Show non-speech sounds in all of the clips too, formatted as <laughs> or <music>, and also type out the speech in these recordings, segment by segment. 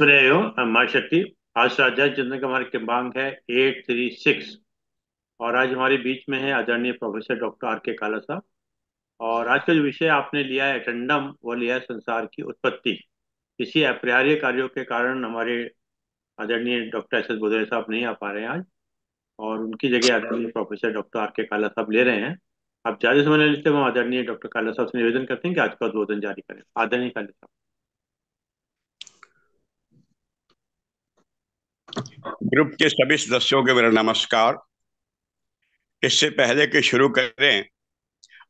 देख रहे हो माँ शक्ति आज राजा चंद्र का हमारे क्रमांक है एट थ्री सिक्स और आज हमारे बीच में है आदरणीय प्रोफेसर डॉक्टर आर के काला साहब और आज का जो विषय आपने लिया है एटेंडम वो लिया है संसार की उत्पत्ति इसी अपरिहार्य कार्यों के कारण हमारे आदरणीय डॉक्टर एस एस बोधरे साहब नहीं आ पा रहे हैं आज और उनकी जगह आदरणीय प्रोफेसर डॉक्टर आर के काला साहब ले रहे हैं आप ज्यादा समय ले लेते हम आदरणीय डॉक्टर काला साहब से निवेदन करते हैं कि आज का उद्बोधन जारी करें आदरणीय काला साहब ग्रुप के सभी सदस्यों के मेरा नमस्कार इससे पहले कि शुरू करें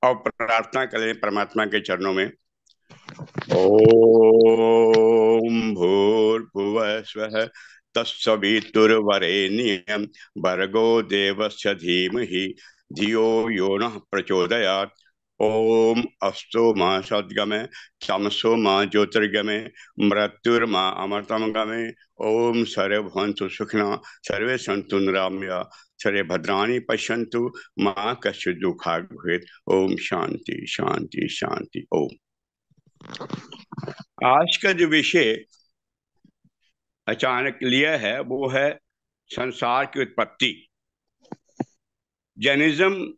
और प्रार्थना करें परमात्मा के चरणों में ओम भूर्भुव स्व नियम भर्गो देवस्य धीमहि धियो यो न प्रचोदयात ओम अस्तो माँ सद्गमे चमसो माँ ज्योतिर्गमे मृत्युर्मा अमृतमगमे ओम भवन्तु सुखिना सर्वे सन्तु निराम्या सर्वे भद्राणी पश्यन्तु माँ कस्य दुखा भवेत् ओम शांति शांति शांति ओम आज का जो विषय अचानक लिया है वो है संसार की उत्पत्ति जैनिज्म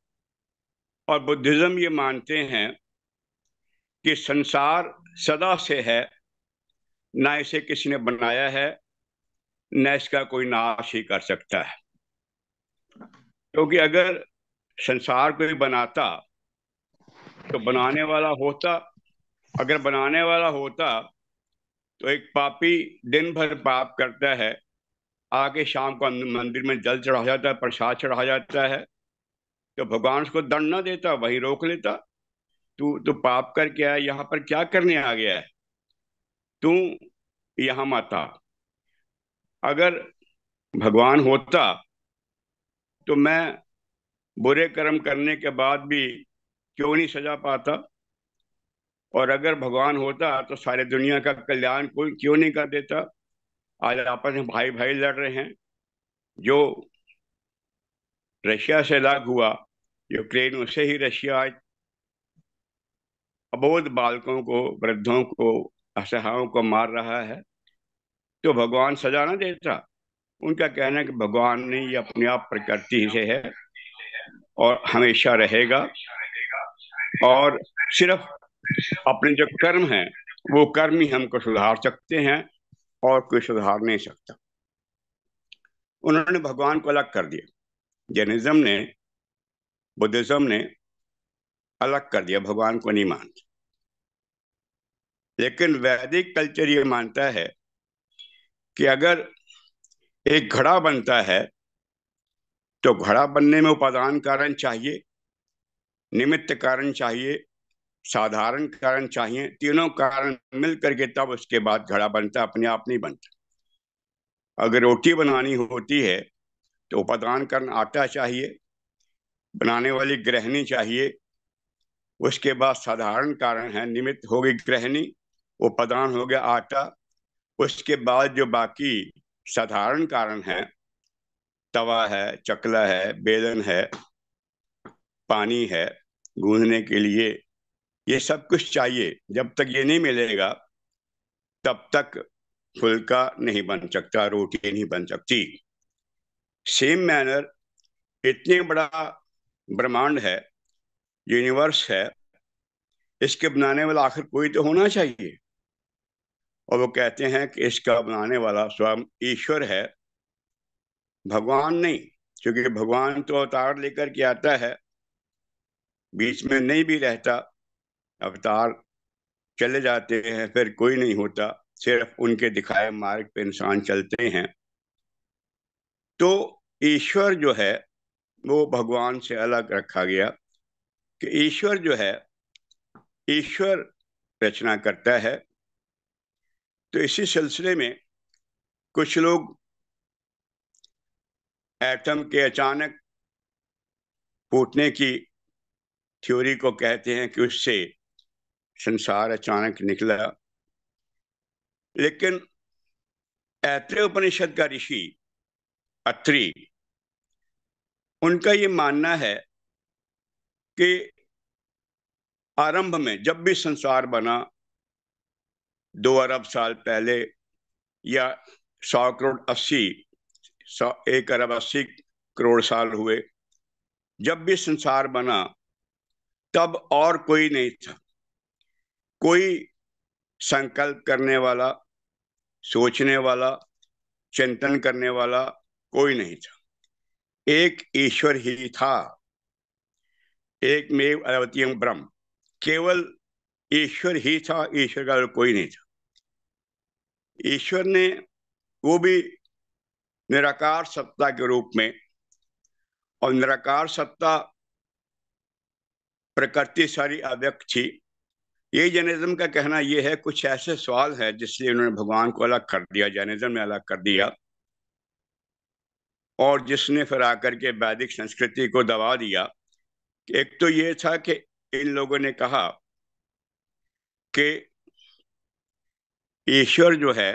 और बुद्धिज्म ये मानते हैं कि संसार सदा से है ना इसे किसी ने बनाया है न इसका कोई नाश ही कर सकता है क्योंकि अगर संसार को भी बनाता तो बनाने वाला होता अगर बनाने वाला होता तो एक पापी दिन भर पाप करता है आके शाम को मंदिर में जल चढ़ा जाता है प्रसाद चढ़ा जाता है तो भगवान उसको दंड ना देता वही रोक लेता तू तो पाप करके आया यहाँ पर क्या करने आ गया है तू यहां माता अगर भगवान होता तो मैं बुरे कर्म करने के बाद भी क्यों नहीं सजा पाता और अगर भगवान होता तो सारे दुनिया का कल्याण कोई क्यों नहीं कर देता आज आपस में भाई भाई लड़ रहे हैं जो रशिया से अलग हुआ यूक्रेन से ही रशिया अबोध बालकों को वृद्धों को असहायों को मार रहा है तो भगवान सजा ना देता उनका कहना है कि भगवान ने ये अपने आप प्रकृति से है और हमेशा रहेगा और सिर्फ अपने जो कर्म है वो कर्म ही हमको सुधार सकते हैं और कोई सुधार नहीं सकता उन्होंने भगवान को अलग कर दिया जैनिज्म ने बुद्धिज्म ने अलग कर दिया भगवान को नहीं मानता लेकिन वैदिक कल्चर ये मानता है कि अगर एक घड़ा बनता है तो घड़ा बनने में उपादान कारण चाहिए निमित्त कारण चाहिए साधारण कारण चाहिए तीनों कारण मिल करके तब उसके बाद घड़ा बनता अपने आप नहीं बनता अगर रोटी बनानी होती है तो उपादान कारण आटा चाहिए बनाने वाली ग्रहणी चाहिए उसके बाद साधारण कारण है निमित्त होगी ग्रहणी वो प्रदान हो गया आटा उसके बाद जो बाकी साधारण कारण है तवा है चकला है बेलन है पानी है गूंधने के लिए ये सब कुछ चाहिए जब तक ये नहीं मिलेगा तब तक फुलका नहीं बन सकता रोटी नहीं बन सकती सेम मैनर इतने बड़ा ब्रह्मांड है यूनिवर्स है इसके बनाने वाला आखिर कोई तो होना चाहिए और वो कहते हैं कि इसका बनाने वाला स्वयं ईश्वर है भगवान नहीं क्योंकि भगवान तो अवतार लेकर के आता है बीच में नहीं भी रहता अवतार चले जाते हैं फिर कोई नहीं होता सिर्फ उनके दिखाए मार्ग पर इंसान चलते हैं तो ईश्वर जो है वो भगवान से अलग रखा गया कि ईश्वर जो है ईश्वर रचना करता है तो इसी सिलसिले में कुछ लोग एटम के अचानक फूटने की थ्योरी को कहते हैं कि उससे संसार अचानक निकला लेकिन ऐत्र उपनिषद का ऋषि अत्री उनका ये मानना है कि आरंभ में जब भी संसार बना दो अरब साल पहले या सौ करोड़ अस्सी सौ एक अरब अस्सी करोड़ साल हुए जब भी संसार बना तब और कोई नहीं था कोई संकल्प करने वाला सोचने वाला चिंतन करने वाला कोई नहीं था एक ईश्वर ही था एक मेव अरवतीय ब्रह्म केवल ईश्वर ही था ईश्वर का कोई नहीं था ईश्वर ने वो भी निराकार सत्ता के रूप में और निराकार सत्ता प्रकृति सारी अव्यक्त थी ये जैनिज्म का कहना यह है कुछ ऐसे सवाल है जिसलिए उन्होंने भगवान को अलग कर दिया जैनिज्म में अलग कर दिया और जिसने फिर आकर के वैदिक संस्कृति को दबा दिया एक तो ये था कि इन लोगों ने कहा कि ईश्वर जो है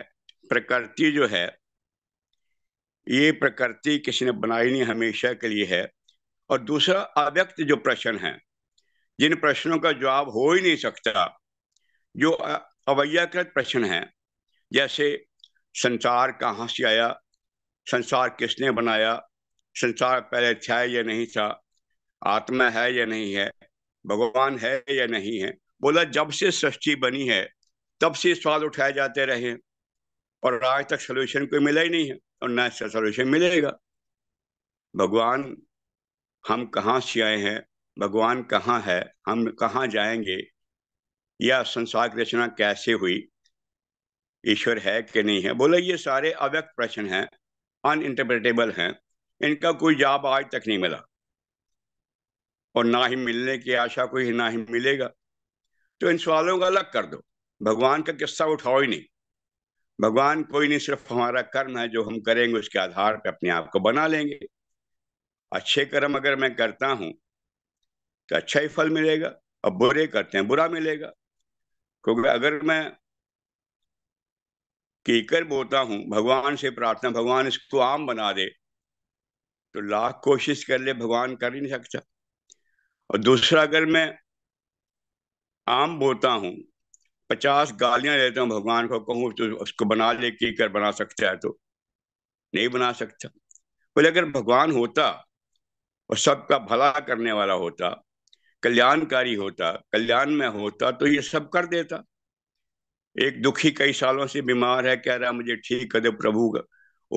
प्रकृति जो है ये प्रकृति किसी ने बनाई नहीं हमेशा के लिए है और दूसरा अव्यक्त जो प्रश्न है जिन प्रश्नों का जवाब हो ही नहीं सकता जो अवैयाकृत प्रश्न है जैसे संसार कहाँ से आया संसार किसने बनाया संसार पहले था या नहीं था आत्मा है या नहीं है भगवान है या नहीं है बोला जब से सृष्टि बनी है तब से सवाल उठाए जाते रहे और आज तक सोल्यूशन कोई मिला ही नहीं है और ना इसका सोल्यूशन मिलेगा भगवान हम कहाँ से आए हैं भगवान कहाँ है हम कहाँ जाएंगे या संसार की रचना कैसे हुई ईश्वर है कि नहीं है बोले ये सारे अव्यक्त प्रश्न हैं अनइंटरप्रेटेबल हैं इनका कोई जवाब आज तक नहीं मिला और ना ही मिलने की आशा कोई ना ही मिलेगा तो इन सवालों का अलग कर दो भगवान का किस्सा उठाओ ही नहीं भगवान कोई नहीं सिर्फ हमारा कर्म है जो हम करेंगे उसके आधार पर अपने आप को बना लेंगे अच्छे कर्म अगर मैं करता हूं तो अच्छा ही फल मिलेगा और बुरे करते हैं बुरा मिलेगा क्योंकि अगर मैं कीकर बोता हूँ भगवान से प्रार्थना भगवान इसको आम बना दे तो लाख कोशिश कर ले भगवान कर ही नहीं सकता और दूसरा अगर मैं आम बोता हूँ पचास गालियां देता हूँ भगवान को कहूँ तो उसको बना ले कीकर बना सकता है तो नहीं बना सकता बोले अगर भगवान होता और सबका भला करने वाला होता कल्याणकारी होता कल्याण में होता तो ये सब कर देता एक दुखी कई सालों से बीमार है कह रहा मुझे ठीक कर दे प्रभु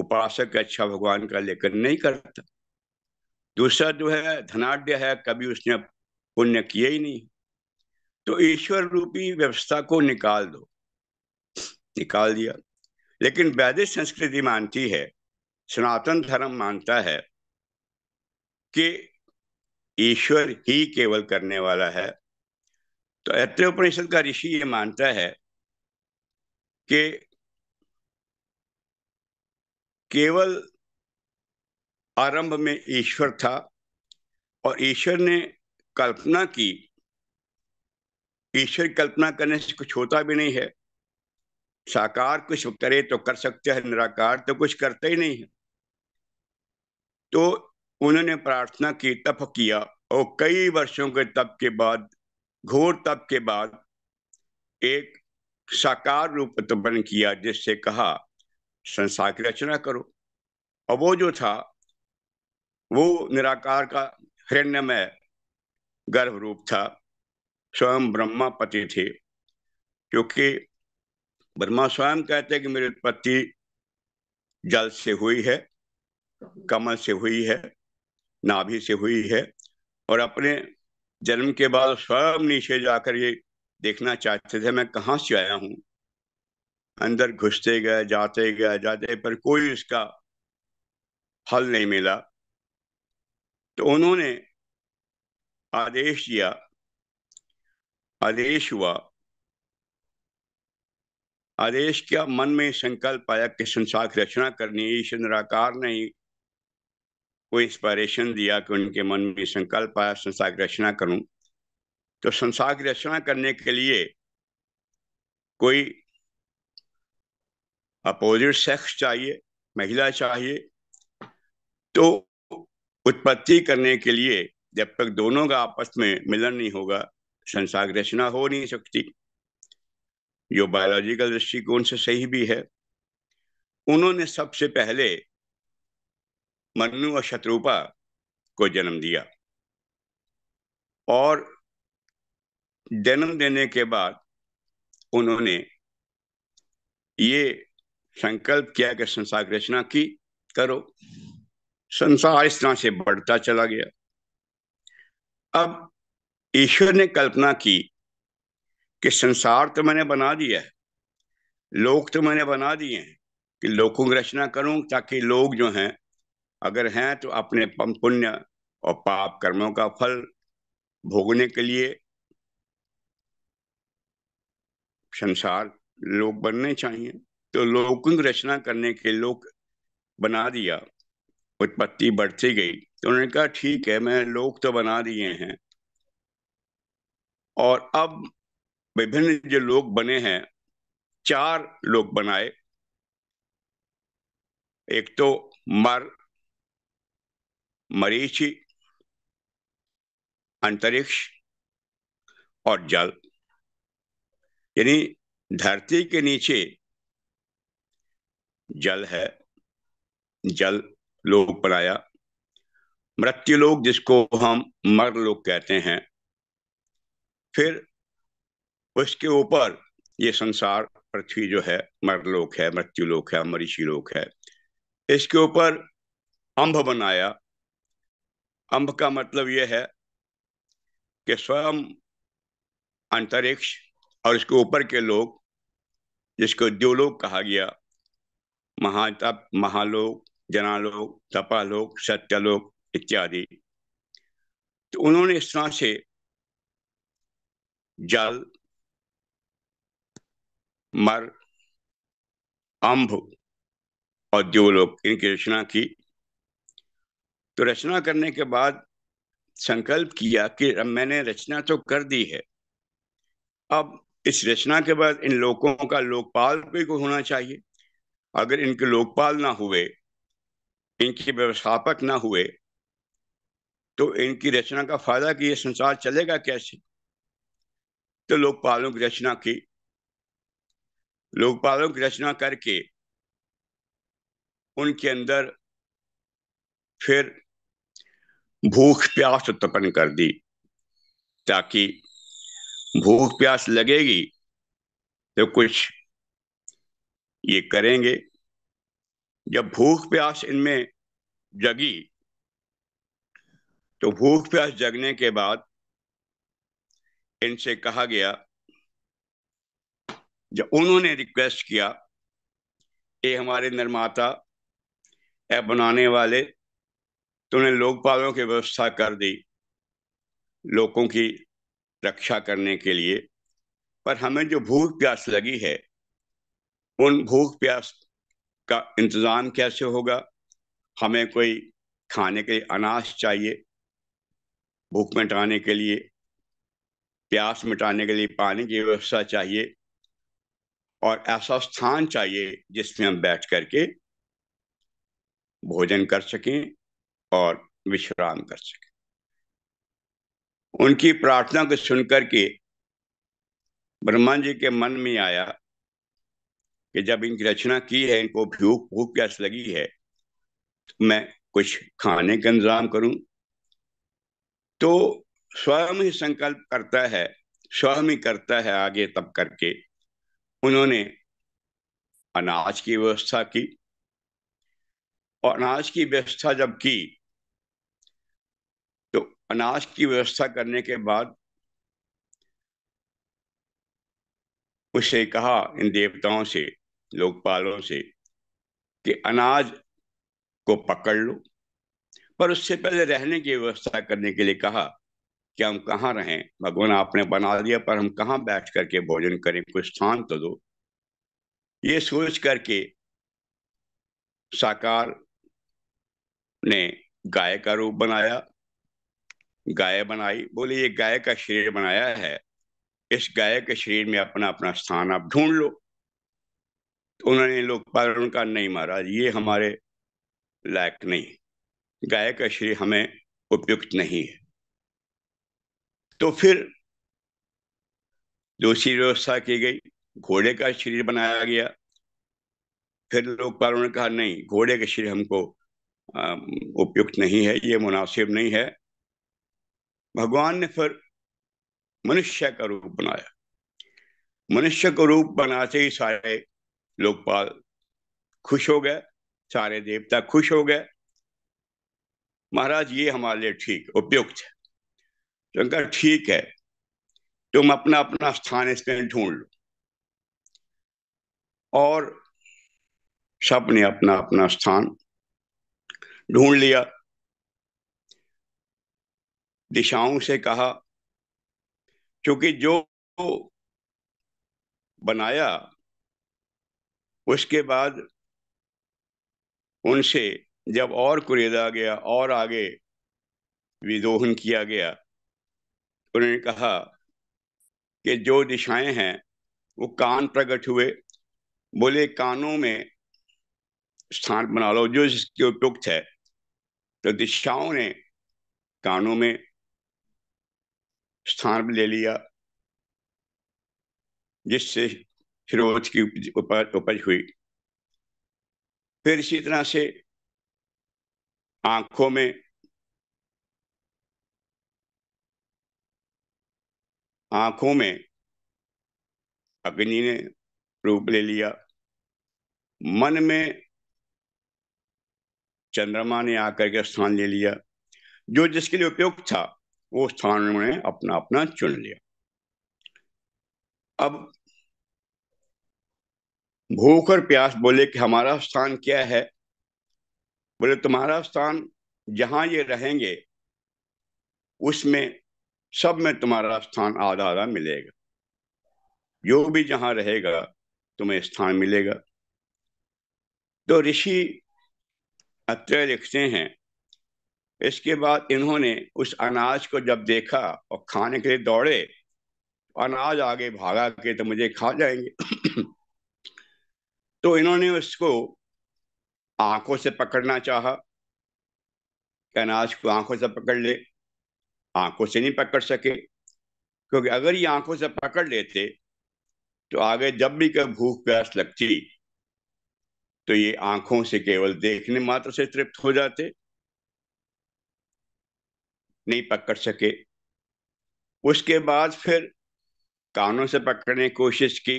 उपासक अच्छा भगवान का लेकर नहीं करता दूसरा जो है धनाढ़ है कभी उसने पुण्य किए ही नहीं तो ईश्वर रूपी व्यवस्था को निकाल दो निकाल दिया लेकिन वैदिक संस्कृति मानती है सनातन धर्म मानता है कि ईश्वर ही केवल करने वाला है तो उपनिषद का ऋषि ये मानता है कि केवल आरंभ में ईश्वर था और ईश्वर ने कल्पना की ईश्वर कल्पना करने से कुछ होता भी नहीं है साकार कुछ करे तो कर सकते हैं निराकार तो कुछ करते ही नहीं है तो उन्होंने प्रार्थना की तप किया और कई वर्षों के तप के बाद घोर तप के बाद एक साकार रूप तपन किया जिससे कहा संसार की रचना करो और वो जो था वो निराकार का हृण्यमय गर्भ रूप था स्वयं ब्रह्मा पति थे क्योंकि ब्रह्मा स्वयं कहते हैं कि मेरी उत्पत्ति जल से हुई है कमल से हुई है नाभि से हुई है और अपने जन्म के बाद स्वयं नीचे जाकर ये देखना चाहते थे मैं कहाँ से आया हूँ अंदर घुसते गए जाते गए जाते पर कोई उसका हल नहीं मिला तो उन्होंने आदेश दिया आदेश हुआ आदेश क्या मन में संकल्प आया कि संसार की रचना करनी ईश्वर निराकार ने कोई इंस्पायरेशन दिया कि उनके मन में संकल्प आया संसार की रचना करूं तो संसार की रचना करने के लिए कोई अपोजिट सेक्स चाहिए महिला चाहिए तो उत्पत्ति करने के लिए जब तक दोनों का आपस में मिलन नहीं होगा संसार की रचना हो नहीं सकती जो बायोलॉजिकल दृष्टिकोण से सही भी है उन्होंने सबसे पहले मनु और शत्रुपा को जन्म दिया और जन्म देने के बाद उन्होंने ये संकल्प किया कि संसार रचना की करो संसार इस तरह से बढ़ता चला गया अब ईश्वर ने कल्पना की कि संसार तो मैंने बना दिया है लोग तो मैंने बना दिए हैं कि लोगों की रचना करूं ताकि लोग जो हैं अगर हैं तो अपने पुण्य और पाप कर्मों का फल भोगने के लिए संसार लोग बनने चाहिए तो लोकंग रचना करने के लोग बना दिया उत्पत्ति बढ़ती गई तो उन्होंने कहा ठीक है मैं लोग तो बना दिए हैं और अब विभिन्न जो लोग बने हैं चार लोग बनाए एक तो मर मरीची अंतरिक्ष और जल यानी धरती के नीचे जल है जल लोक बनाया मृत्यु लोक जिसको हम मर लोक कहते हैं फिर उसके ऊपर ये संसार पृथ्वी जो है लोक है मृत्यु लोक है मरीषि लोक है इसके ऊपर अम्भ बनाया अम्भ का मतलब यह है कि स्वयं अंतरिक्ष और इसके ऊपर के लोग जिसको द्योलोक कहा गया महातप महालोक जनालोक तपालोक सत्यलोक इत्यादि तो उन्होंने इस तरह से जल मर अंभ और द्योलोक इनकी रचना की तो रचना करने के बाद संकल्प किया कि मैंने रचना तो कर दी है अब इस रचना के बाद इन लोगों का लोकपाल भी को होना चाहिए अगर इनके लोकपाल ना हुए इनके व्यवस्थापक ना हुए तो इनकी रचना का फायदा कि ये संसार चलेगा कैसे तो लोकपालों की रचना की लोकपालों की रचना करके उनके अंदर फिर भूख प्यास उत्पन्न कर दी ताकि भूख प्यास लगेगी तो कुछ ये करेंगे जब भूख प्यास इनमें जगी तो भूख प्यास जगने के बाद इनसे कहा गया जब उन्होंने रिक्वेस्ट किया ये हमारे निर्माता ऐप बनाने वाले तूने लोकपालों की व्यवस्था कर दी लोगों की रक्षा करने के लिए पर हमें जो भूख प्यास लगी है उन भूख प्यास का इंतज़ाम कैसे होगा हमें कोई खाने के अनाज चाहिए भूख मिटाने के लिए प्यास मिटाने के लिए पानी की व्यवस्था चाहिए और ऐसा स्थान चाहिए जिसमें हम बैठ करके भोजन कर सकें और विश्राम कर सकें उनकी प्रार्थना को सुनकर के ब्रह्मा जी के मन में आया कि जब इनकी रचना की है इनको भूख भूख प्यास लगी है तो मैं कुछ खाने का इंतजाम करूं तो स्वयं ही संकल्प करता है स्वयं ही करता है आगे तब करके उन्होंने अनाज की व्यवस्था की और अनाज की व्यवस्था जब की अनाज की व्यवस्था करने के बाद उसे कहा इन देवताओं से लोकपालों से कि अनाज को पकड़ लो पर उससे पहले रहने की व्यवस्था करने के लिए कहा कि हम कहाँ रहें भगवान आपने बना दिया पर हम कहाँ बैठ करके भोजन करें कुछ स्थान तो दो ये सोच करके साकार ने गाय का रूप बनाया गाय बनाई बोले ये गाय का शरीर बनाया है इस गाय के शरीर में अपना अपना स्थान आप ढूंढ लो तो उन्होंने लोकपाल का नहीं महाराज ये हमारे लायक नहीं गाय का शरीर हमें उपयुक्त नहीं है तो फिर दूसरी व्यवस्था की गई घोड़े का शरीर बनाया गया फिर लोकपालों ने कहा नहीं घोड़े का शरीर हमको उपयुक्त नहीं है ये मुनासिब नहीं है भगवान ने फिर मनुष्य का रूप बनाया मनुष्य को रूप बनाते ही सारे लोकपाल खुश हो गए सारे देवता खुश हो गए महाराज ये हमारे लिए ठीक उपयुक्त है तो ठीक है तुम अपना अपना स्थान इसमें ढूंढ लो और सब ने अपना अपना स्थान ढूंढ लिया दिशाओं से कहा क्योंकि जो बनाया उसके बाद उनसे जब और कुरेदा गया और आगे विदोहन किया गया उन्होंने कहा कि जो दिशाएं हैं वो कान प्रकट हुए बोले कानों में स्थान बना लो जो जिसके उपयुक्त है तो दिशाओं ने कानों में स्थान ले लिया जिससे फिरोज की उपज उपज हुई फिर इसी तरह से आंखों में आंखों में अग्नि ने रूप ले लिया मन में चंद्रमा ने आकर के स्थान ले लिया जो जिसके लिए उपयुक्त था वो स्थान उन्होंने अपना अपना चुन लिया अब भूख और प्यास बोले कि हमारा स्थान क्या है बोले तुम्हारा स्थान जहां ये रहेंगे उसमें सब में तुम्हारा स्थान आधा आधा मिलेगा जो भी जहां रहेगा तुम्हें स्थान मिलेगा तो ऋषि अत्र लिखते हैं इसके बाद इन्होंने उस अनाज को जब देखा और खाने के लिए दौड़े अनाज आगे भागा के तो मुझे खा जाएंगे तो इन्होंने उसको आंखों से पकड़ना चाहा कि अनाज को आंखों से पकड़ ले आंखों से नहीं पकड़ सके क्योंकि अगर ये आंखों से पकड़ लेते तो आगे जब भी कभी भूख प्यास लगती तो ये आंखों से केवल देखने मात्र से तृप्त हो जाते नहीं पकड़ सके उसके बाद फिर कानों से पकड़ने की कोशिश की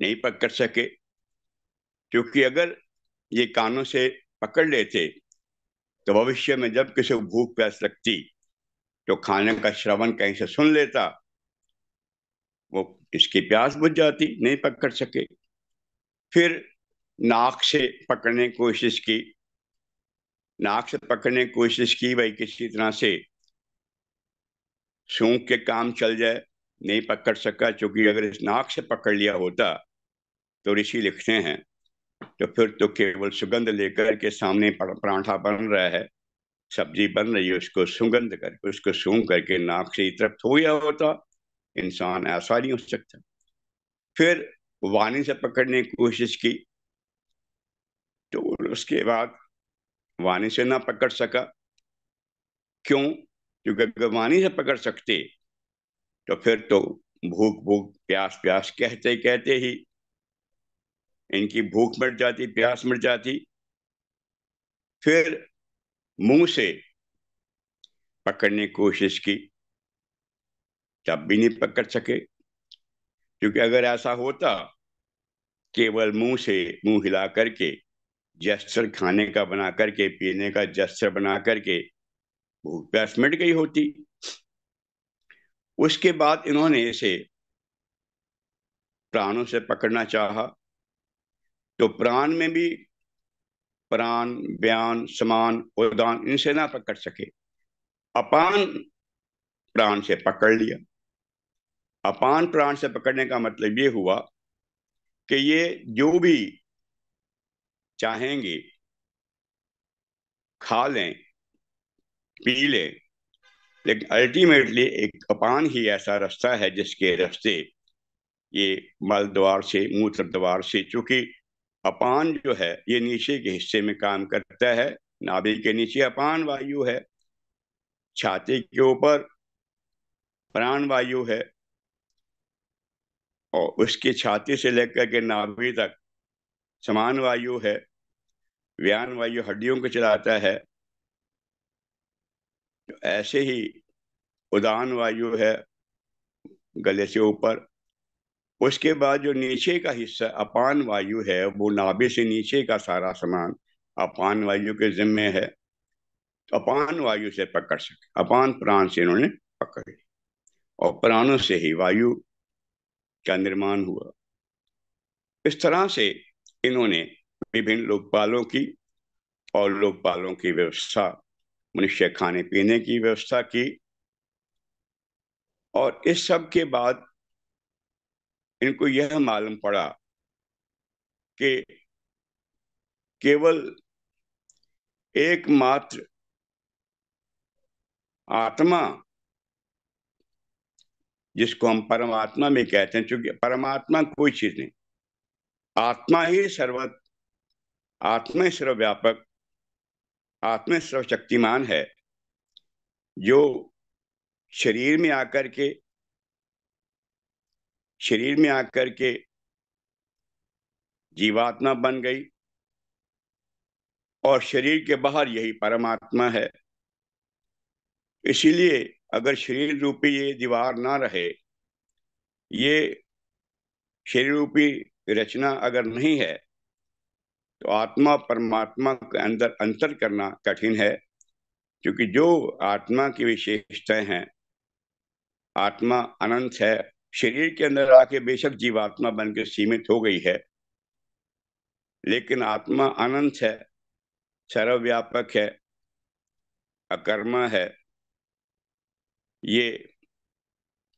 नहीं पकड़ सके क्योंकि अगर ये कानों से पकड़ लेते तो भविष्य में जब किसी को भूख प्यास लगती तो खाने का श्रवण कहीं से सुन लेता वो इसकी प्यास बुझ जाती नहीं पकड़ सके फिर नाक से पकड़ने की कोशिश की नाक से पकड़ने की कोशिश की भाई किसी तरह से सूख के काम चल जाए नहीं पकड़ सका क्योंकि अगर इस नाक से पकड़ लिया होता तो ऋषि लिखते हैं तो फिर तो केवल सुगंध लेकर के सामने पराठा बन रहा है सब्जी बन रही है उसको सुगंध करके उसको सूंघ करके नाक से तरफ हो गया होता इंसान ऐसा नहीं हो सकता फिर वाणी से पकड़ने की कोशिश की तो उसके बाद वाणी से ना पकड़ सका क्यों क्योंकि अगर वाणी से पकड़ सकते तो फिर तो भूख भूख प्यास प्यास कहते कहते ही इनकी भूख मिट जाती प्यास मिट जाती फिर मुंह से पकड़ने की कोशिश की तब भी नहीं पकड़ सके क्योंकि अगर ऐसा होता केवल मुंह से मुंह हिला करके जेस्टर खाने का बना करके पीने का जेस्टर बना करके भूख प्यास मिट गई होती उसके बाद इन्होंने इसे प्राणों से पकड़ना चाहा तो प्राण में भी प्राण बयान समान उदान इनसे ना पकड़ सके अपान प्राण से पकड़ लिया अपान प्राण से पकड़ने का मतलब ये हुआ कि ये जो भी चाहेंगे खा लें पी लें लेकिन अल्टीमेटली एक अपान ही ऐसा रास्ता है जिसके रास्ते ये मल द्वार से मूत्र द्वार से चूंकि अपान जो है ये नीचे के हिस्से में काम करता है नाभि के नीचे अपान वायु है छाती के ऊपर प्राण वायु है और उसकी छाती से लेकर के नाभि तक समान वायु है व्यान वायु हड्डियों को चलाता है तो ऐसे ही उदान वायु है गले से ऊपर उसके बाद जो नीचे का हिस्सा अपान वायु है वो नाभि से नीचे का सारा सामान अपान वायु के जिम्मे है तो अपान वायु से पकड़ सके अपान प्राण से इन्होंने पकड़े और प्राणों से ही वायु का निर्माण हुआ इस तरह से इन्होंने विभिन्न लोकपालों की और लोकपालों की व्यवस्था मनुष्य खाने पीने की व्यवस्था की और इस सब के बाद इनको यह मालूम पड़ा कि केवल एकमात्र आत्मा जिसको हम परमात्मा में कहते हैं क्योंकि परमात्मा कोई चीज नहीं आत्मा ही सर्वत्र आत्मेश्वर व्यापक आत्मेश्वर शक्तिमान है जो शरीर में आकर के शरीर में आकर के जीवात्मा बन गई और शरीर के बाहर यही परमात्मा है इसीलिए अगर शरीर रूपी ये दीवार ना रहे ये शरीर रूपी रचना अगर नहीं है तो आत्मा परमात्मा के अंदर अंतर करना कठिन है क्योंकि जो आत्मा की विशेषताएं हैं आत्मा अनंत है शरीर के अंदर आके बेशक जीवात्मा बन के सीमित हो गई है लेकिन आत्मा अनंत है सर्वव्यापक है अकर्मा है ये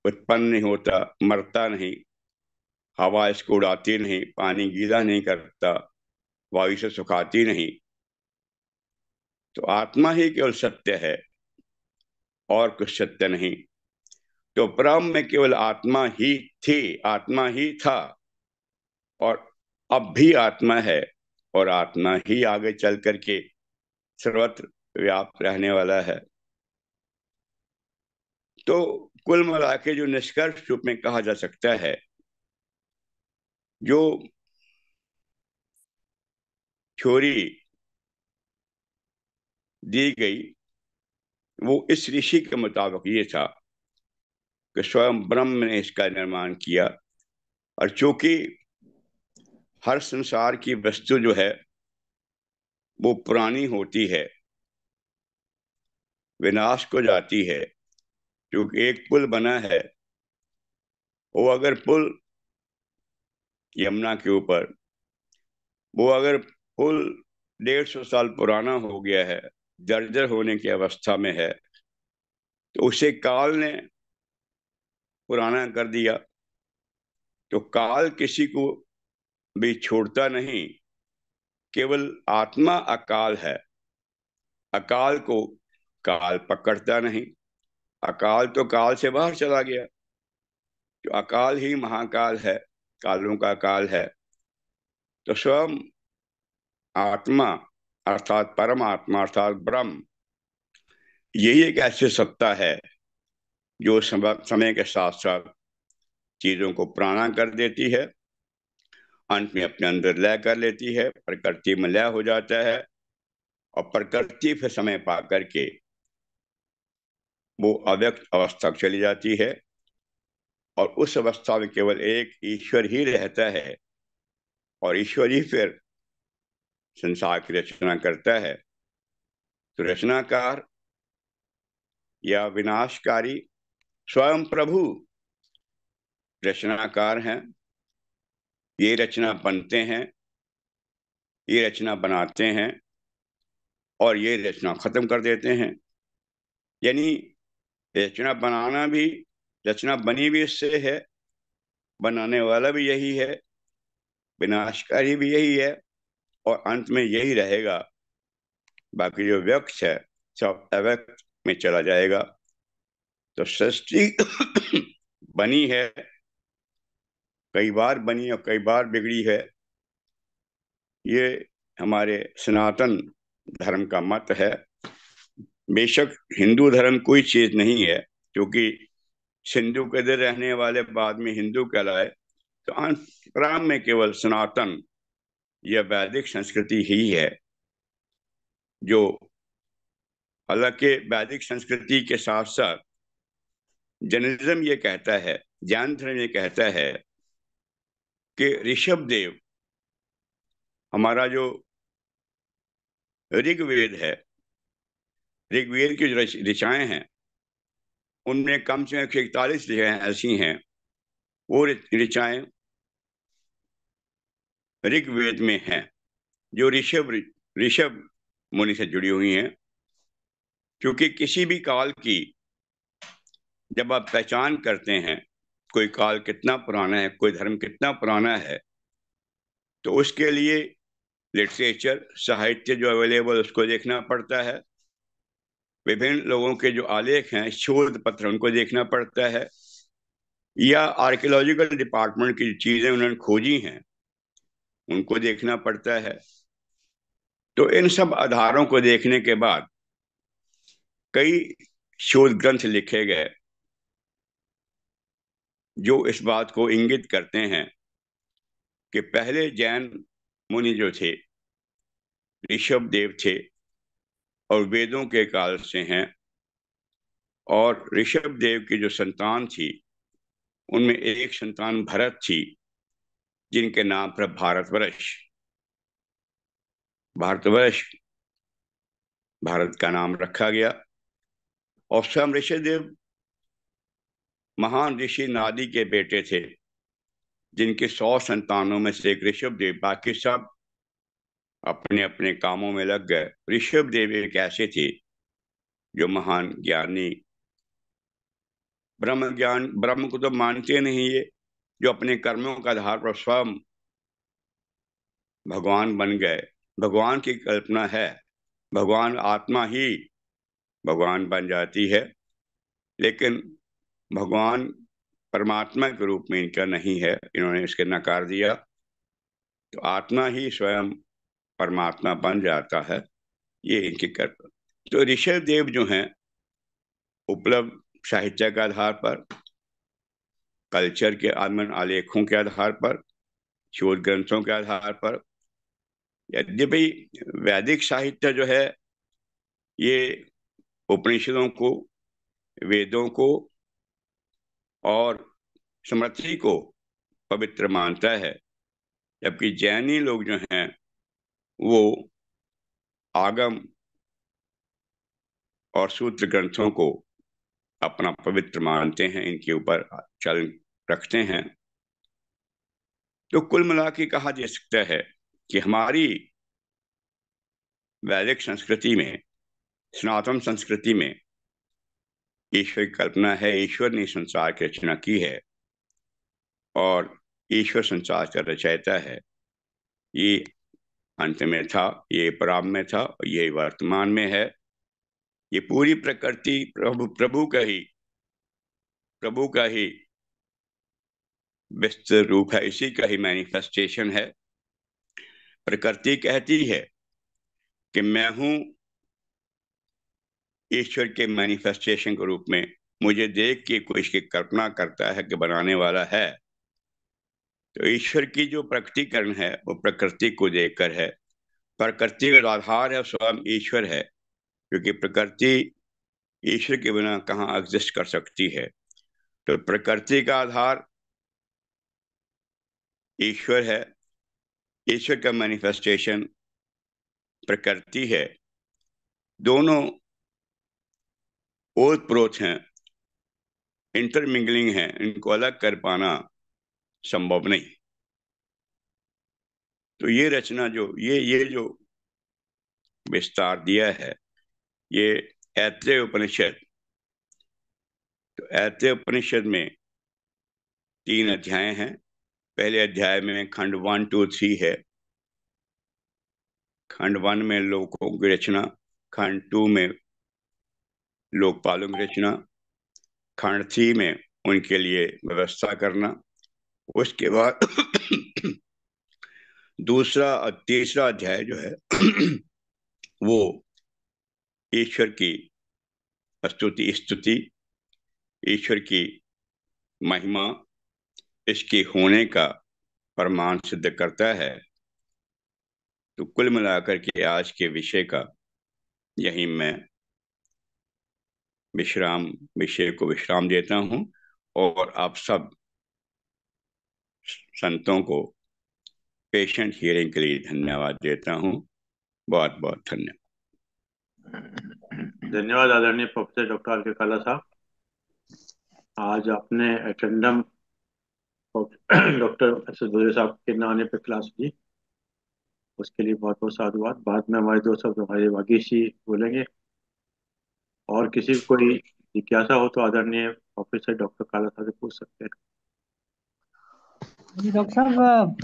उत्पन्न नहीं होता मरता नहीं हवा इसको उड़ाती नहीं पानी गीला नहीं करता वायु से सुखाती नहीं तो आत्मा ही केवल सत्य है और कुछ सत्य नहीं तो ब्रह्म में केवल आत्मा ही थी आत्मा ही था और अब भी आत्मा है और आत्मा ही आगे चल करके सर्वत्र व्याप्त रहने वाला है तो कुल मिला के जो निष्कर्ष रूप में कहा जा सकता है जो थ्योरी दी गई वो इस ऋषि के मुताबिक ये था कि स्वयं ब्रह्म ने इसका निर्माण किया और चूंकि हर संसार की वस्तु जो है वो पुरानी होती है विनाश को जाती है क्योंकि एक पुल बना है वो अगर पुल यमुना के ऊपर वो अगर कुल डेढ़ सौ साल पुराना हो गया है जर्जर होने की अवस्था में है तो उसे काल ने पुराना कर दिया तो काल किसी को भी छोड़ता नहीं केवल आत्मा अकाल है अकाल को काल पकड़ता नहीं अकाल तो काल से बाहर चला गया तो अकाल ही महाकाल है कालों का काल है तो स्वयं आत्मा अर्थात परमात्मा अर्थात ब्रह्म यही एक ऐसी सत्ता है जो समय के साथ साथ चीजों को प्राणा कर देती है अंत में अपने अंदर लय कर लेती है प्रकृति में लय हो जाता है और प्रकृति फिर समय पा करके वो अव्यक्त अवस्था चली जाती है और उस अवस्था में केवल एक ईश्वर ही रहता है और ईश्वर ही फिर संसार की रचना करता है तो रचनाकार या विनाशकारी स्वयं प्रभु रचनाकार हैं ये रचना बनते हैं ये रचना बनाते हैं और ये रचना खत्म कर देते हैं यानी रचना बनाना भी रचना बनी भी इससे है बनाने वाला भी यही है विनाशकारी भी यही है और अंत में यही रहेगा बाकी जो व्यक्ष है सब अव्यक्त में चला जाएगा तो सृष्टि <coughs> बनी है कई बार बनी और कई बार बिगड़ी है ये हमारे सनातन धर्म का मत है बेशक हिंदू धर्म कोई चीज नहीं है क्योंकि सिंधु के दर रहने वाले बाद में हिंदू कहलाए तो अंतराम में केवल सनातन यह वैदिक संस्कृति ही है जो हालांकि वैदिक संस्कृति के साथ साथ जर्नलिज्म ये कहता है ज्ञान धर्म ये कहता है कि ऋषभ देव हमारा जो ऋग्वेद है ऋग्वेद की जो ऋचाएं हैं उनमें कम से कम एक सौ इकतालीस ऋचाएं ऐसी हैं वो ऋचाएं ऋग्वेद में है जो ऋषभ ऋषभ मुनि से जुड़ी हुई हैं क्योंकि किसी भी काल की जब आप पहचान करते हैं कोई काल कितना पुराना है कोई धर्म कितना पुराना है तो उसके लिए लिटरेचर साहित्य जो अवेलेबल उसको देखना पड़ता है विभिन्न लोगों के जो आलेख हैं शोध पत्र उनको देखना पड़ता है या आर्कियोलॉजिकल डिपार्टमेंट की चीज़ें उन्होंने खोजी हैं उनको देखना पड़ता है तो इन सब आधारों को देखने के बाद कई शोध ग्रंथ लिखे गए जो इस बात को इंगित करते हैं कि पहले जैन मुनि जो थे ऋषभ देव थे और वेदों के काल से हैं और ऋषभ देव की जो संतान थी उनमें एक संतान भरत थी जिनके नाम पर भारतवर्ष भारतवर्ष भारत का नाम रखा गया और स्वयं ऋषिदेव महान ऋषि नादी के बेटे थे जिनके सौ संतानों में से एक ऋषभ देव बाकी सब अपने अपने कामों में लग गए ऋषभ देव एक ऐसे थे जो महान ज्ञानी ब्रह्म ज्ञान ब्रह्म को तो मानते नहीं ये जो अपने कर्मों का आधार पर स्वयं भगवान बन गए भगवान की कल्पना है भगवान आत्मा ही भगवान बन जाती है लेकिन भगवान परमात्मा के रूप में इनका नहीं है इन्होंने इसके नकार दिया तो आत्मा ही स्वयं परमात्मा बन जाता है ये इनकी कल्पना तो ऋषभ देव जो हैं उपलब्ध साहित्य के आधार पर कल्चर के आमन आलेखों के आधार पर शोध ग्रंथों के आधार पर यद्यपि वैदिक साहित्य जो है ये उपनिषदों को वेदों को और स्मृति को पवित्र मानता है जबकि जैनी लोग जो हैं वो आगम और सूत्र ग्रंथों को अपना पवित्र मानते हैं इनके ऊपर चलन रखते हैं तो कुल मिला के कहा जा सकता है कि हमारी वैदिक संस्कृति में सनातन संस्कृति में ईश्वर की कल्पना है ईश्वर ने संसार की रचना की है और ईश्वर संसार का रचयता है ये अंत में था ये प्रारंभ में था और ये वर्तमान में है ये पूरी प्रकृति प्रभु प्रभु का ही प्रभु का ही विस्तृत रूप है इसी का ही मैनिफेस्टेशन है प्रकृति कहती है कि मैं हूं ईश्वर के मैनिफेस्टेशन के रूप में मुझे देख के कोई इसकी कल्पना करता है कि बनाने वाला है तो ईश्वर की जो प्रकटीकरण है वो प्रकृति को देखकर है प्रकृति का आधार है स्वयं ईश्वर है क्योंकि प्रकृति ईश्वर के बिना कहाँ एग्जिस्ट कर सकती है तो प्रकृति का आधार ईश्वर है ईश्वर का मैनिफेस्टेशन प्रकृति है दोनों ओत प्रोत हैं इंटरमिंगलिंग है इनको अलग कर पाना संभव नहीं तो ये रचना जो ये ये जो विस्तार दिया है ये ऐत्रेय उपनिषद तो ऐत्रेय उपनिषद में तीन अध्याय हैं पहले अध्याय में खंड वन टू थ्री है खंड वन में लोकों की रचना खंड टू में लोकपालों की रचना खंड थ्री में उनके लिए व्यवस्था करना उसके बाद <coughs> दूसरा और तीसरा अध्याय जो है <coughs> वो ईश्वर की स्तुति स्तुति ईश्वर की महिमा इसके होने का प्रमाण सिद्ध करता है तो कुल मिलाकर के आज के विषय का यही मैं विश्राम विषय को विश्राम देता हूँ और आप सब संतों को पेशेंट हियरिंग के लिए धन्यवाद देता हूँ बहुत बहुत धन्यवाद धन्यवाद आदरणीय प्रोफेसर डॉक्टर आर के काला साहब आज आपने एटेंडम <coughs> डॉक्टर एस साहब के न आने पर क्लास हुई उसके लिए बहुत बहुत साधुवाद बाद में हमारे दोस्त साहब हमारे वागेश जी बोलेंगे और किसी को कोई जिज्ञासा हो तो आदरणीय ऑफिसर डॉक्टर काला साहब से पूछ सकते हैं डॉक्टर साहब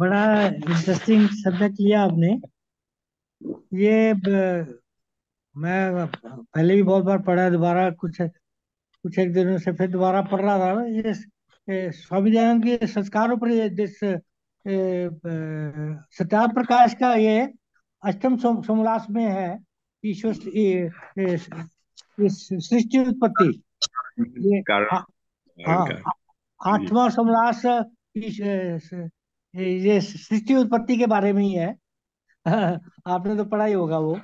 बड़ा इंटरेस्टिंग सब्जेक्ट लिया आपने ये ब, मैं पहले भी बहुत बार पढ़ा दोबारा कुछ कुछ एक दिनों से फिर दोबारा पढ़ रहा था ये स्वामी के संस्कारों पर जिस सत्या प्रकाश का ये अष्टम समोल्लास में है ईश्वर सृष्टि उत्पत्ति आठवां समोल्लास ये सृष्टि उत्पत्ति के बारे में ही है <laughs> आपने तो पढ़ा ही होगा वो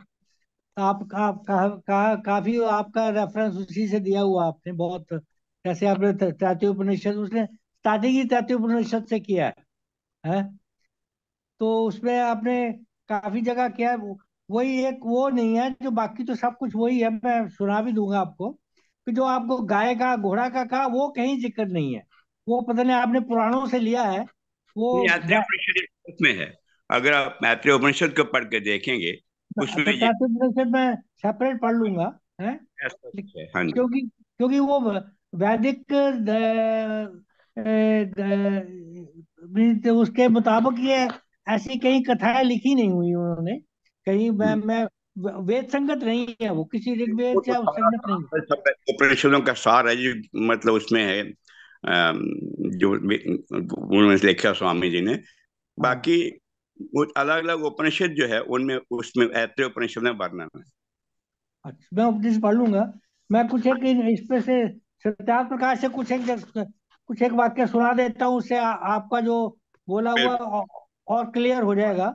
आप का, का, का, काफी आपका रेफरेंस उसी से दिया हुआ आपने बहुत जैसे आपने त्राती उपनिषद उसने स्टार्टिंग ही त्राती उपनिषद से किया है तो उसमें आपने काफी जगह किया है वही एक वो नहीं है जो बाकी तो सब कुछ वही है मैं सुना भी दूंगा आपको कि जो आपको गाय का घोड़ा का कहा वो कहीं जिक्र नहीं है वो पता नहीं आपने पुराणों से लिया है वो में है अगर आप मैत्री उपनिषद को पढ़ के देखेंगे उसमें तो उपनिषद में सेपरेट पढ़ लूंगा है हाँ क्योंकि क्योंकि वो वैदिक उसके मुताबिक ये ऐसी कई कथाएं लिखी नहीं हुई उन्होंने कहीं मैं हम्म। मैं वेद संगत नहीं है वो किसी ऋग्वेद तो या संगत नहीं उपनिषदों का सार है जो मतलब उसमें है जो उन्होंने लिखा स्वामी जी ने बाकी अलग अलग उपनिषद जो है उनमें उसमें ऐत्रे उपनिषद में वर्णन है अच्छा मैं उपदेश पढ़ लूंगा मैं कुछ एक इस पे से सिद्धार्थ प्रकाश से कुछ एक कुछ एक वाक्य सुना देता हूँ उससे आपका जो बोला हुआ और क्लियर हो जाएगा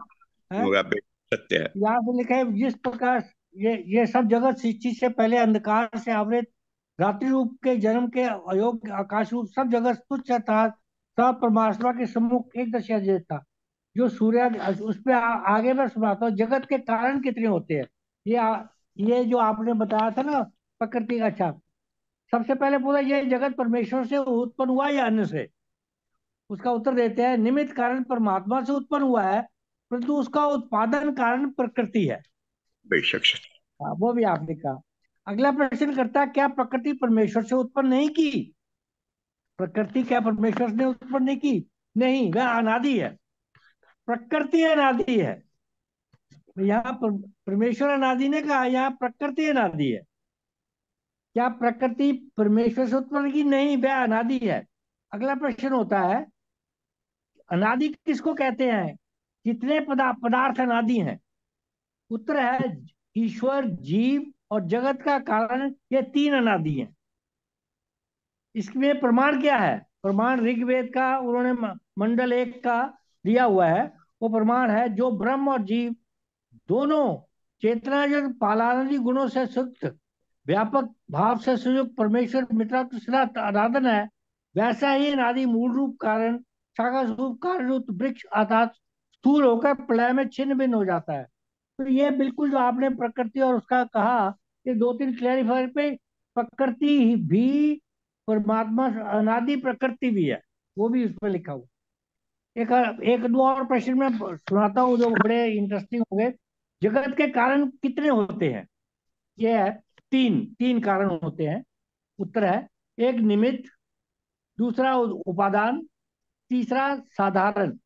यहाँ से लिखे जिस प्रकार ये ये सब जगत सृष्टि से पहले अंधकार से आवृत रात्रि रूप के जन्म के अयोग्य आकाश रूप सब जगत तुच्छ था सब परमात्मा के सम्मुख एक दशा था जो सूर्य उसमें आगे मैं सुनाता हूँ जगत के कारण कितने होते हैं ये आ, ये जो आपने बताया था ना प्रकृति का छाप सबसे पहले पूरा यह जगत परमेश्वर से उत्पन्न हुआ या अन्य से उसका उत्तर देते हैं निमित्त कारण परमात्मा से उत्पन्न हुआ है परंतु उसका उत्पादन कारण प्रकृति है बेशक हाँ, वो भी आपने कहा अगला प्रश्न करता है क्या प्रकृति परमेश्वर से उत्पन्न नहीं की प्रकृति क्या परमेश्वर ने उत्पन्न नहीं की नहीं वह अनादि है प्रकृति अनादि है यहाँ परमेश्वर अनादि ने कहा यहाँ प्रकृति अनादि है क्या प्रकृति परमेश्वर से उत्पन्न की नहीं वह अनादि है अगला प्रश्न होता है अनादि किसको कहते हैं कितने पदा, पदार्थ अनादि हैं उत्तर है ईश्वर जीव और जगत का कारण ये तीन अनादि हैं इसमें प्रमाण क्या है प्रमाण ऋग्वेद का उन्होंने मंडल एक का दिया हुआ है वो प्रमाण है जो ब्रह्म और जीव दोनों चेतना जो पालानदी गुणों से सुक्त व्यापक भाव से संयुक्त परमेश्वर मित्रा कृष्णा आराधन है वैसा ही नारी मूल रूप कारण शाखा स्वरूप कारण वृक्ष अर्थात स्थूल होकर प्रलय में छिन्न भिन्न हो जाता है तो ये बिल्कुल जो आपने प्रकृति और उसका कहा कि दो तीन क्लैरिफायर पे प्रकृति भी परमात्मा अनादि प्रकृति भी है वो भी उस पर लिखा हुआ एक एक दो और प्रश्न में सुनाता हूँ जो बड़े इंटरेस्टिंग होंगे जगत के कारण कितने होते हैं ये है तीन तीन कारण होते हैं उत्तर है एक निमित्त दूसरा उपादान तीसरा साधारण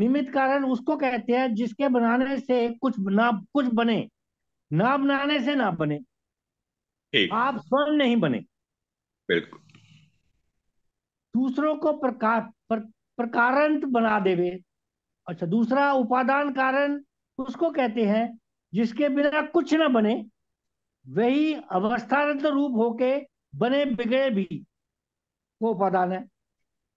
निमित्त कारण उसको कहते हैं जिसके बनाने से कुछ ना कुछ बने ना बनाने से ना बने आप स्वयं नहीं बने बिल्कुल दूसरों को प्रकार पर, बना देवे अच्छा दूसरा उपादान कारण उसको कहते हैं जिसके बिना कुछ ना बने वही अवस्थान रूप होके बने बिगड़े भी वो उपादान है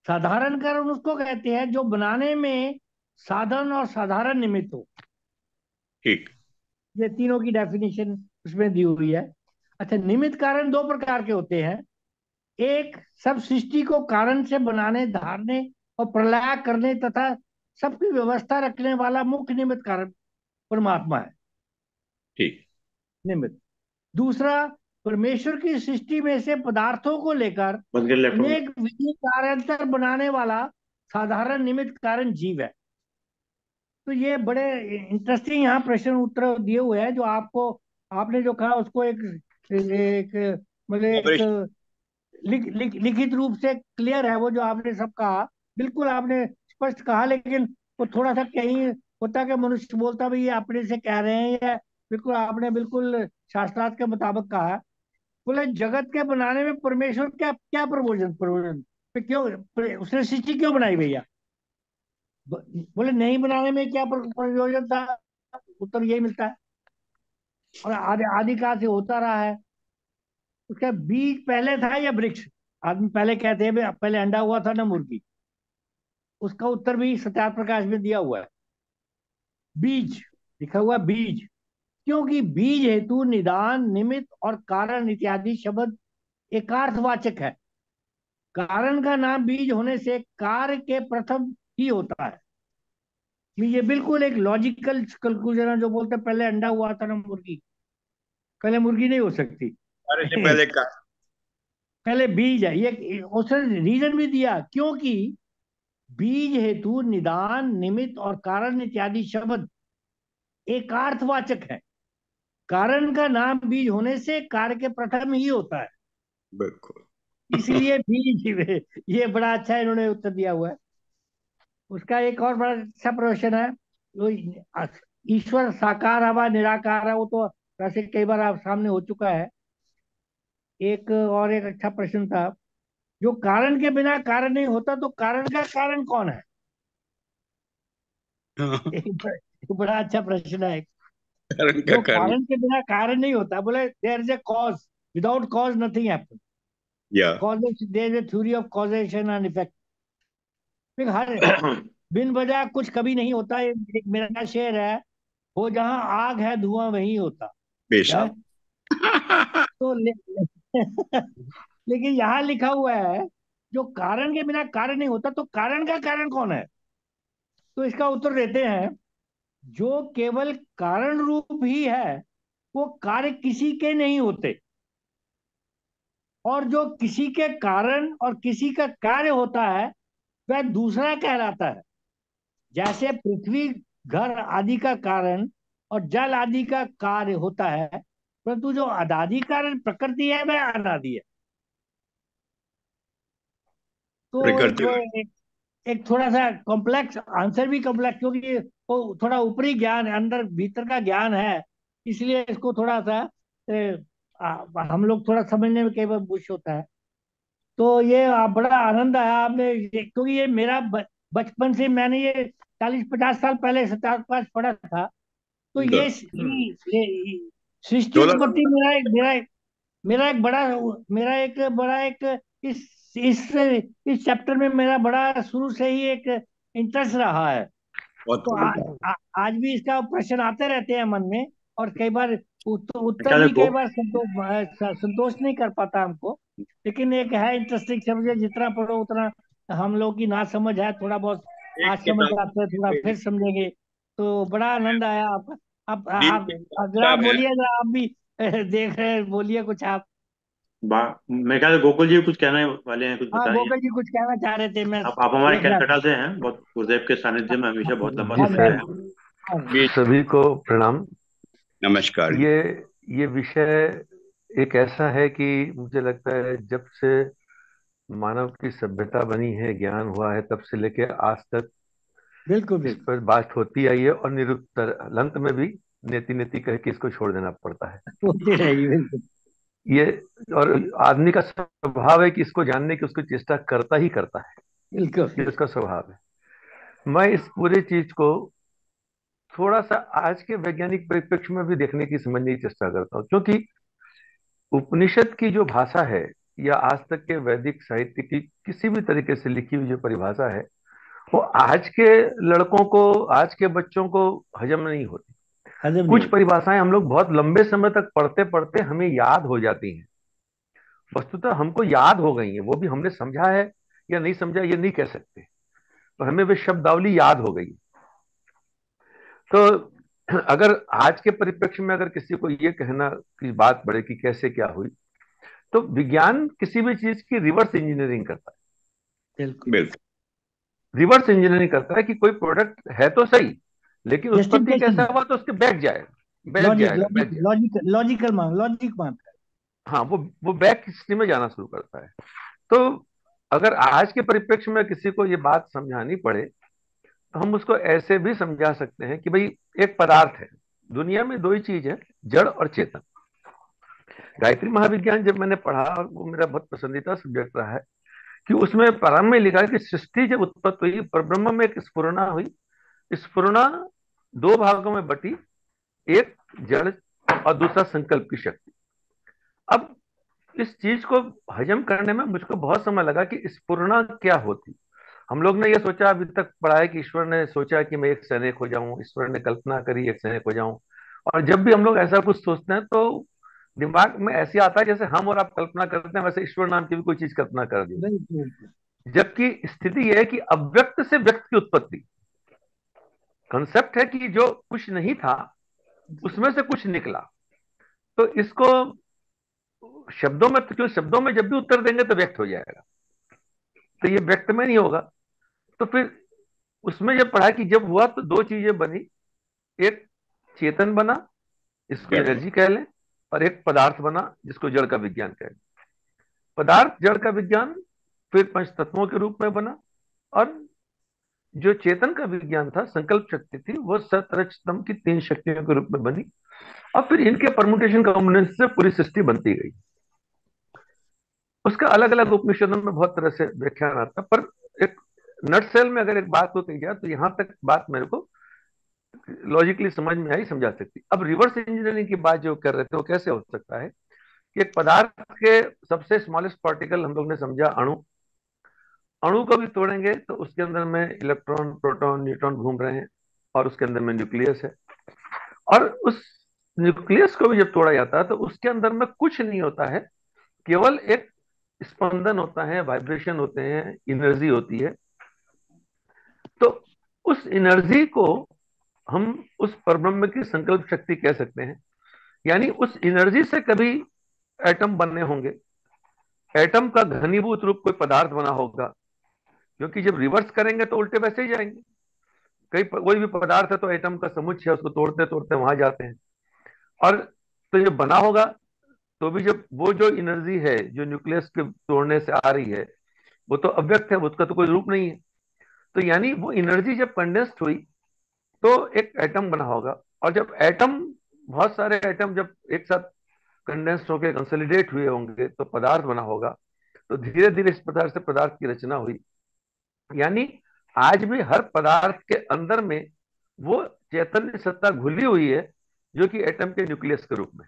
साधारण कारण उसको कहते हैं जो बनाने में साधन और साधारण निमित्त हो ठीक ये तीनों की डेफिनेशन उसमें दी हुई है अच्छा निमित्त कारण दो प्रकार के होते हैं एक सब सृष्टि को कारण से बनाने धारने और प्रलय करने तथा सबकी व्यवस्था रखने वाला मुख्य निमित्त कारण परमात्मा है ठीक निमित्त दूसरा परमेश्वर की सृष्टि में से पदार्थों को लेकर अनेक विधि बनाने वाला साधारण निमित्त कारण जीव है तो ये बड़े इंटरेस्टिंग यहाँ प्रश्न उत्तर दिए हुए हैं जो आपको आपने जो कहा उसको एक एक मतलब लिख, लिख, लिखित रूप से क्लियर है वो जो आपने सब कहा बिल्कुल आपने स्पष्ट कहा लेकिन वो थोड़ा सा कहीं होता कि मनुष्य बोलता भी ये अपने से कह रहे हैं या बिल्कुल आपने बिल्कुल शास्त्रार्थ के मुताबिक कहा बोले जगत के बनाने में परमेश्वर क्या क्या प्रवोजन प्रवोजन क्यों उसने सृष्टि क्यों बनाई भैया बोले नहीं बनाने में क्या प्रयोजन था उत्तर यही मिलता है और आदि का से होता रहा है उसका बीज पहले था या वृक्ष आदमी पहले कहते हैं पहले अंडा हुआ था ना मुर्गी उसका उत्तर भी सत्या प्रकाश में दिया हुआ है बीज लिखा हुआ बीज क्योंकि बीज हेतु निदान निमित्त और कारण इत्यादि शब्द एकार्थवाचक है कारण का नाम बीज होने से कार्य के प्रथम ही होता है ये बिल्कुल एक लॉजिकल कंक्लूजन है जो बोलते पहले अंडा हुआ था ना मुर्गी पहले मुर्गी नहीं हो सकती पहले का <laughs> पहले बीज है ये उसने रीजन भी दिया क्योंकि बीज हेतु निदान निमित्त और कारण इत्यादि शब्द एकार्थवाचक है कारण का नाम बीज होने से कार्य के प्रथम ही होता है बिल्कुल इसलिए बीज ये बड़ा अच्छा इन्होंने उत्तर दिया हुआ है उसका एक और बड़ा अच्छा प्रश्न है जो ईश्वर साकार हवा निराकार है वो तो वैसे कई बार आप सामने हो चुका है एक और एक अच्छा प्रश्न था जो कारण के बिना कारण नहीं होता तो कारण का कारण कौन है एक हाँ। <laughs> बड़ा अच्छा प्रश्न है कारण का कारण के बिना कारण नहीं होता बोले there is a cause without cause nothing happen या there is a theory of causation and effect हर <coughs> बिन वजह कुछ कभी नहीं होता एक मेरा शेर है वो जहां आग है धुआं वही होता बेशक तो ले, <laughs> लेकिन यहाँ लिखा हुआ है जो कारण के बिना कारण नहीं होता तो कारण का कारण कौन है तो इसका उत्तर देते हैं जो केवल कारण रूप ही है वो कार्य किसी के नहीं होते और जो किसी के कारण और किसी का कार्य होता है वह दूसरा कहलाता है जैसे पृथ्वी घर आदि का कारण और जल आदि का कार्य होता है परंतु जो अदादि कारण प्रकृति है वह अनादि है तो एक एक थोड़ा सा कॉम्प्लेक्स आंसर भी कॉम्प्लेक्स क्योंकि वो थोड़ा ऊपरी ज्ञान है अंदर भीतर का ज्ञान है इसलिए इसको थोड़ा सा ए, आ, हम लोग थोड़ा समझने में कई बार बुश होता है तो ये आप बड़ा आनंद आया आपने क्योंकि ये मेरा बचपन से मैंने ये चालीस पचास साल पहले सतार पास पढ़ा था तो ये हम्म। सृष्टि मेरा मेरा एक मेरा एक बड़ा मेरा एक बड़ा एक इस इस इस चैप्टर में मेरा बड़ा शुरू से ही एक इंटरेस्ट रहा है तो आ, आ, आज भी इसका प्रश्न आते रहते हैं मन में और कई बार तो उत्तर अच्छा, भी कई बार संतोष संतोष नहीं कर पाता हमको लेकिन एक है इंटरेस्टिंग सब्जेक्ट जितना पढ़ो उतना हम लोग की ना समझ है थोड़ा बहुत आज समझ आते थोड़ा फिर समझेंगे तो बड़ा आनंद आया आपका आप आप बोलिए आप भी देख रहे हैं बोलिए कुछ आप मैं कहा गोकुल जी कुछ कहने वाले हैं कुछ हाँ, बताइए गोकुल जी कुछ कहना चाह रहे थे मैं आप आप हमारे कैलकाटा से हैं बहुत गुरुदेव के सानिध्य में हमेशा बहुत लंबा समय है जी सभी को प्रणाम नमस्कार ये ये विषय एक ऐसा है कि मुझे लगता है जब से मानव की सभ्यता बनी है ज्ञान हुआ है तब से लेके आज तक बिल्कुल इस पर बात होती आई है और निरुत्तर लंत में भी नेति नेति कह के इसको छोड़ देना पड़ता है ये और आदमी का स्वभाव है कि इसको जानने की उसको चेष्टा करता ही करता है बिल्कुल उसका स्वभाव है मैं इस पूरी चीज को थोड़ा सा आज के वैज्ञानिक परिप्रेक्ष्य में भी देखने की समझने की चेष्टा करता हूँ क्योंकि उपनिषद की जो भाषा है या आज तक के वैदिक साहित्य की किसी भी तरीके से लिखी हुई जो परिभाषा है वो आज के लड़कों को आज के बच्चों को हजम नहीं होती हाँ कुछ परिभाषाएं हम लोग बहुत लंबे समय तक पढ़ते पढ़ते हमें याद हो जाती हैं वस्तुतः हमको याद हो गई है वो भी हमने समझा है या नहीं समझा ये नहीं कह सकते तो हमें वे शब्दावली याद हो गई तो <clears throat> अगर आज के परिप्रेक्ष्य में अगर किसी को ये कहना की बात पड़े कि कैसे क्या हुई तो विज्ञान किसी भी चीज की रिवर्स इंजीनियरिंग करता है बिल्कुल रिवर्स इंजीनियरिंग करता है कि कोई प्रोडक्ट है तो सही लेकिन उत्पत्ति कैसा हुआ तो उसके बैक जाए लॉजिकल मान लॉजिक हाँ वो वो बैक हिस्ट्री में जाना शुरू करता है तो अगर आज के परिप्रेक्ष्य में किसी को ये बात समझानी पड़े तो हम उसको ऐसे भी समझा सकते हैं कि भाई एक पदार्थ है दुनिया में दो ही चीज है जड़ और चेतन गायत्री महाविज्ञान जब मैंने पढ़ा और वो मेरा बहुत पसंदीदा सब्जेक्ट रहा है कि उसमें प्रारंभ में लिखा कि सृष्टि जब उत्पत्त हुई पर ब्रह्म में एक स्पुरना हुई स्फुरना दो भागों में बटी एक जड़ और दूसरा संकल्प की शक्ति अब इस चीज को हजम करने में मुझको बहुत समय लगा कि स्पूर्णा क्या होती हम लोग ने यह सोचा अभी तक पढ़ा है कि ईश्वर ने सोचा कि मैं एक सैनिक हो जाऊं ईश्वर ने कल्पना करी एक सैनिक हो जाऊं और जब भी हम लोग ऐसा कुछ सोचते हैं तो दिमाग में ऐसे आता है जैसे हम और आप कल्पना करते हैं वैसे ईश्वर नाम की भी कोई चीज कल्पना कर दी जबकि स्थिति यह है कि अव्यक्त से व्यक्त की उत्पत्ति कंसेप्ट है कि जो कुछ नहीं था उसमें से कुछ निकला तो इसको शब्दों में क्यों शब्दों में जब भी उत्तर देंगे तो व्यक्त हो जाएगा तो ये व्यक्त में नहीं होगा तो फिर उसमें जब पढ़ा कि जब हुआ तो दो चीजें बनी एक चेतन बना इसको एनर्जी कह लें और एक पदार्थ बना जिसको जड़ का विज्ञान कह लें पदार्थ जड़ का विज्ञान फिर पंच तत्वों के रूप में बना और जो चेतन का विज्ञान था संकल्प शक्ति थी वो सतरजतम की तीन शक्तियों के रूप में बनी और फिर इनके परमुटेशन कॉम्बिनेशन से पूरी सृष्टि बनती गई उसका अलग अलग उपनिषदों में बहुत तरह से व्याख्यान आता पर एक नट सेल में अगर एक बात को कही जाए तो यहां तक बात मेरे को लॉजिकली समझ में आई समझा सकती अब रिवर्स इंजीनियरिंग की बात जो कर रहे थे वो कैसे हो सकता है कि एक पदार्थ के सबसे स्मॉलेस्ट पार्टिकल हम लोग ने समझा अणु अणु को भी तोड़ेंगे तो उसके अंदर में इलेक्ट्रॉन प्रोटॉन न्यूट्रॉन घूम रहे हैं और उसके अंदर में न्यूक्लियस है और उस न्यूक्लियस को भी जब तोड़ा जाता है तो उसके अंदर में कुछ नहीं होता है केवल एक स्पंदन होता है वाइब्रेशन होते हैं इनर्जी होती है तो उस इनर्जी को हम उस परब्रह्म की संकल्प शक्ति कह सकते हैं यानी उस इनर्जी से कभी एटम बनने होंगे एटम का घनीभूत रूप कोई पदार्थ बना होगा क्योंकि जब रिवर्स करेंगे तो उल्टे वैसे ही जाएंगे कई कोई भी पदार्थ है तो एटम का समुच्चय है उसको तोड़ते तोड़ते वहां जाते हैं और तो जब बना होगा तो भी जब वो जो एनर्जी है जो न्यूक्लियस के तोड़ने से आ रही है वो तो अव्यक्त है उसका तो कोई रूप नहीं है तो यानी वो एनर्जी जब कंडेंस्ड हुई तो एक एटम बना होगा और जब एटम बहुत सारे एटम जब एक साथ कंडेंस्ड होकर कंसोलिडेट हुए होंगे तो पदार्थ बना होगा तो धीरे धीरे इस प्रकार से पदार्थ की रचना हुई यानी आज भी हर पदार्थ के अंदर में वो चैतन्य सत्ता घुली हुई है जो कि एटम के न्यूक्लियस के रूप में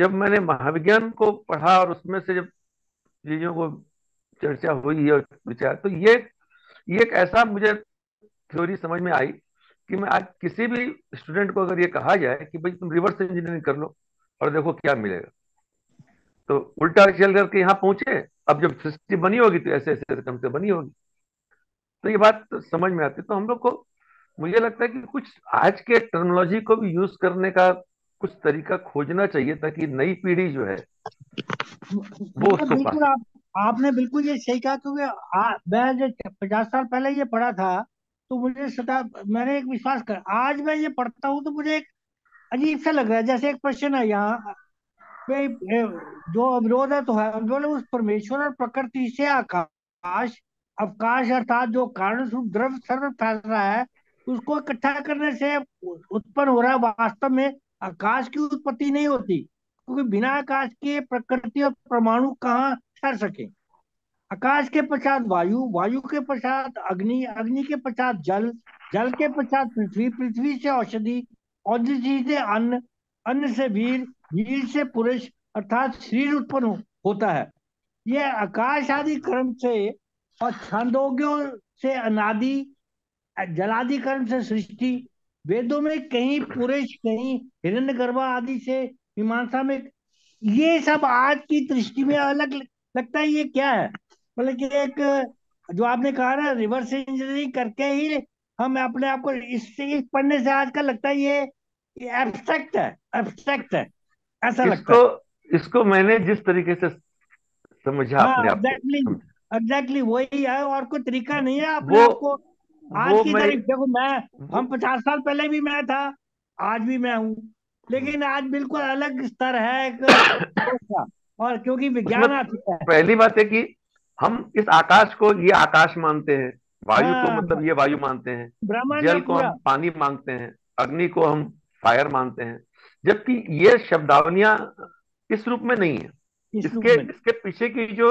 जब मैंने महाविज्ञान को पढ़ा और उसमें से जब चीजों को चर्चा हुई है और विचार तो ये ये एक ऐसा मुझे थ्योरी समझ में आई कि मैं आज किसी भी स्टूडेंट को अगर ये कहा जाए कि भाई तुम रिवर्स इंजीनियरिंग कर लो और देखो क्या मिलेगा तो उल्टा चल करके यहां पहुंचे अब जब सृष्टि बनी होगी तो ऐसे ऐसे क्रम से बनी होगी तो ये बात तो समझ में आती तो हम लोग को मुझे लगता है कि कुछ आज के टर्मोलॉजी को भी यूज करने का कुछ तरीका खोजना चाहिए ताकि नई पीढ़ी जो है वो बिल्कुल आप, आपने बिल्कुल ये सही कहा क्योंकि मैं जो पचास साल पहले ये पढ़ा था तो मुझे सदा मैंने एक विश्वास कर आज मैं ये पढ़ता हूँ तो मुझे एक अजीब सा लग रहा है जैसे एक प्रश्न है यहाँ कई जो अवरोध है तो है उन्होंने उस परमेश्वर और प्रकृति से आकाश अवकाश अर्थात जो कारण द्रव्य सर्व फैल रहा है उसको इकट्ठा करने से उत्पन्न हो रहा है वास्तव में आकाश की उत्पत्ति नहीं होती क्योंकि बिना आकाश के प्रकृति और परमाणु कहाँ ठहर सके आकाश के पश्चात वायु वायु के पश्चात अग्नि अग्नि के पश्चात जल जल के पश्चात पृथ्वी पृथ्वी से औषधि औषधि से अन्न अन्न से वीर नील से पुरुष अर्थात शरीर उत्पन्न हो, होता है यह आकाश आदि कर्म से और छंदोग्यों से अनादि जलादि कर्म से सृष्टि वेदों में कहीं पुरुष कहीं हिरण्य गर्भा आदि से मीमांसा में ये सब आज की दृष्टि में अलग लगता है ये क्या है मतलब कि एक जो आपने कहा ना रिवर्स इंजीनियरिंग करके ही हम अपने आप को इससे इस पढ़ने से आज का लगता है ये एब्स्ट्रैक्ट है एब्स्ट्रैक्ट है ऐसा इसको, लगता है इसको मैंने जिस तरीके से समझा हाँ, एग्जैक्टली एग्जैक्टली वही है और कोई तरीका नहीं है आपने आपको आज की तारीख देखो मैं हम पचास साल पहले भी मैं था आज भी मैं हूँ लेकिन आज बिल्कुल अलग स्तर है <coughs> और क्योंकि विज्ञान पहली बात है कि हम इस आकाश को ये आकाश मानते हैं वायु को हाँ, मतलब ये वायु मानते हैं जल को हम पानी मानते हैं अग्नि को हम फायर मानते हैं जबकि ये शब्दावलियां इस रूप में नहीं है इस इसके इसके पीछे की जो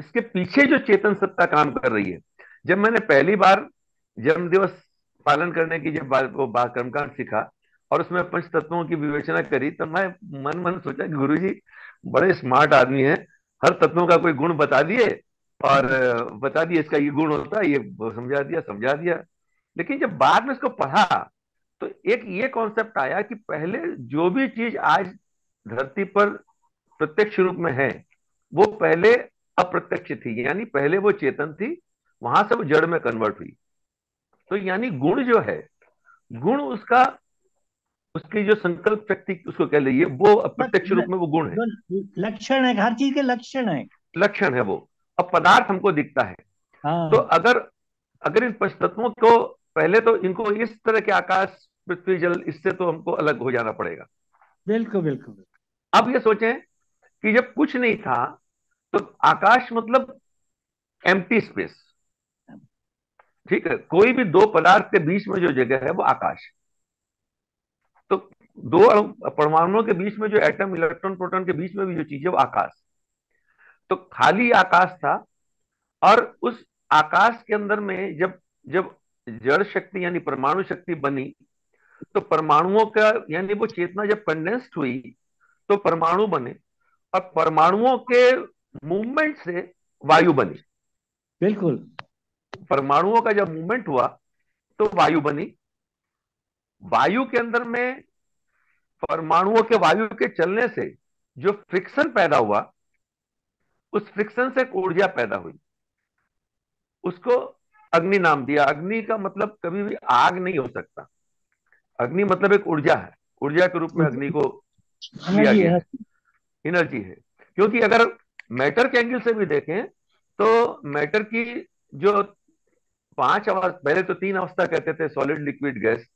इसके पीछे जो चेतन सत्ता काम कर रही है जब मैंने पहली बार जन्म दिवस पालन करने की जब वो कर्मकांड सीखा और उसमें पंच तत्वों की विवेचना करी तो मैं मन मन सोचा कि गुरु जी बड़े स्मार्ट आदमी है हर तत्वों का कोई गुण बता दिए और बता दिए इसका ये गुण होता है ये समझा दिया समझा दिया लेकिन जब बाद में इसको पढ़ा तो एक ये कॉन्सेप्ट आया कि पहले जो भी चीज आज धरती पर प्रत्यक्ष रूप में है वो पहले अप्रत्यक्ष थी यानी पहले वो चेतन थी वहां से वो जड़ में कन्वर्ट हुई तो यानी गुण जो है गुण उसका उसकी जो संकल्प शक्ति उसको कह लीजिए वो अप्रत्यक्ष रूप में वो गुण है लक्षण है हर चीज के लक्षण है लक्षण है वो अब पदार्थ हमको दिखता है हाँ। तो अगर अगर इन पंच तत्वों को पहले तो इनको इस तरह के आकाश पृथ्वी जल इससे तो हमको अलग हो जाना पड़ेगा बिल्कुल बिल्कुल अब ये सोचें कि जब कुछ नहीं था तो आकाश मतलब एम्प्टी स्पेस ठीक है कोई भी दो पदार्थ के बीच में जो जगह है वो आकाश तो दो परमाणुओं के बीच में जो एटम इलेक्ट्रॉन प्रोटॉन के बीच में भी जो चीज है वो आकाश तो खाली आकाश था और उस आकाश के अंदर में जब जब जड़ शक्ति यानी परमाणु शक्ति बनी तो परमाणुओं का यानी वो चेतना जब कंडेंस्ड हुई तो परमाणु बने और परमाणुओं के मूवमेंट से वायु बनी बिल्कुल परमाणुओं का जब मूवमेंट हुआ तो वायु बनी वायु के अंदर में परमाणुओं के वायु के चलने से जो फ्रिक्शन पैदा हुआ उस फ्रिक्शन से ऊर्जा पैदा हुई उसको अग्नि नाम दिया अग्नि का मतलब कभी भी आग नहीं हो सकता अग्नि मतलब एक ऊर्जा है ऊर्जा के रूप में अग्नि को लिया गया एनर्जी है क्योंकि अगर मैटर के एंगल से भी देखें तो मैटर की जो पांच अवस्था पहले तो तीन अवस्था कहते थे सॉलिड लिक्विड गैस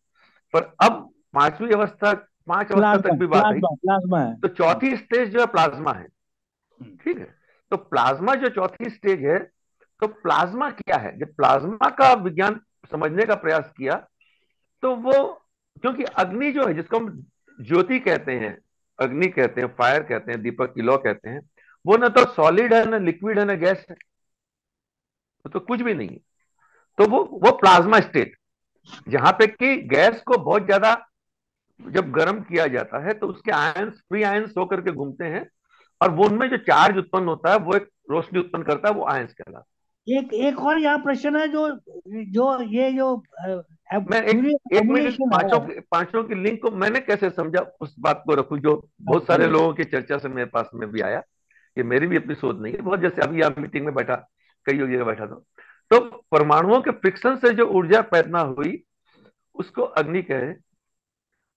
पर अब पांचवी अवस्था पांच अवस्था तक भी बात प्लास्मा, है तो चौथी स्टेज जो है प्लाज्मा है हम्म। ठीक है तो प्लाज्मा जो चौथी स्टेज है तो प्लाज्मा क्या है जब प्लाज्मा का विज्ञान समझने का प्रयास किया तो वो क्योंकि अग्नि जो है जिसको हम ज्योति कहते हैं अग्नि कहते हैं फायर कहते हैं दीपक किलो कहते हैं वो ना तो सॉलिड है ना लिक्विड है ना गैस है तो कुछ भी नहीं है तो वो वो प्लाज्मा स्टेट जहां पे कि गैस को बहुत ज्यादा जब गर्म किया जाता है तो उसके आयंस फ्री आयंस होकर के घूमते हैं और वो उनमें जो चार्ज उत्पन्न होता है वो एक रोशनी उत्पन्न करता है वो आयंस कहलाता है एक एक और यहाँ प्रश्न है जो जो ये जो मैं एक, एक मिनट पांचों पांचों की लिंक को मैंने कैसे समझा उस बात को रखू जो बहुत सारे हाँ। लोगों की चर्चा से मेरे पास में भी आया कि मेरी भी अपनी सोच नहीं है बहुत जैसे अभी मीटिंग में बैठा कई जगह बैठा था तो परमाणुओं के फ्रिक्शन से जो ऊर्जा पैदा हुई उसको अग्नि कहे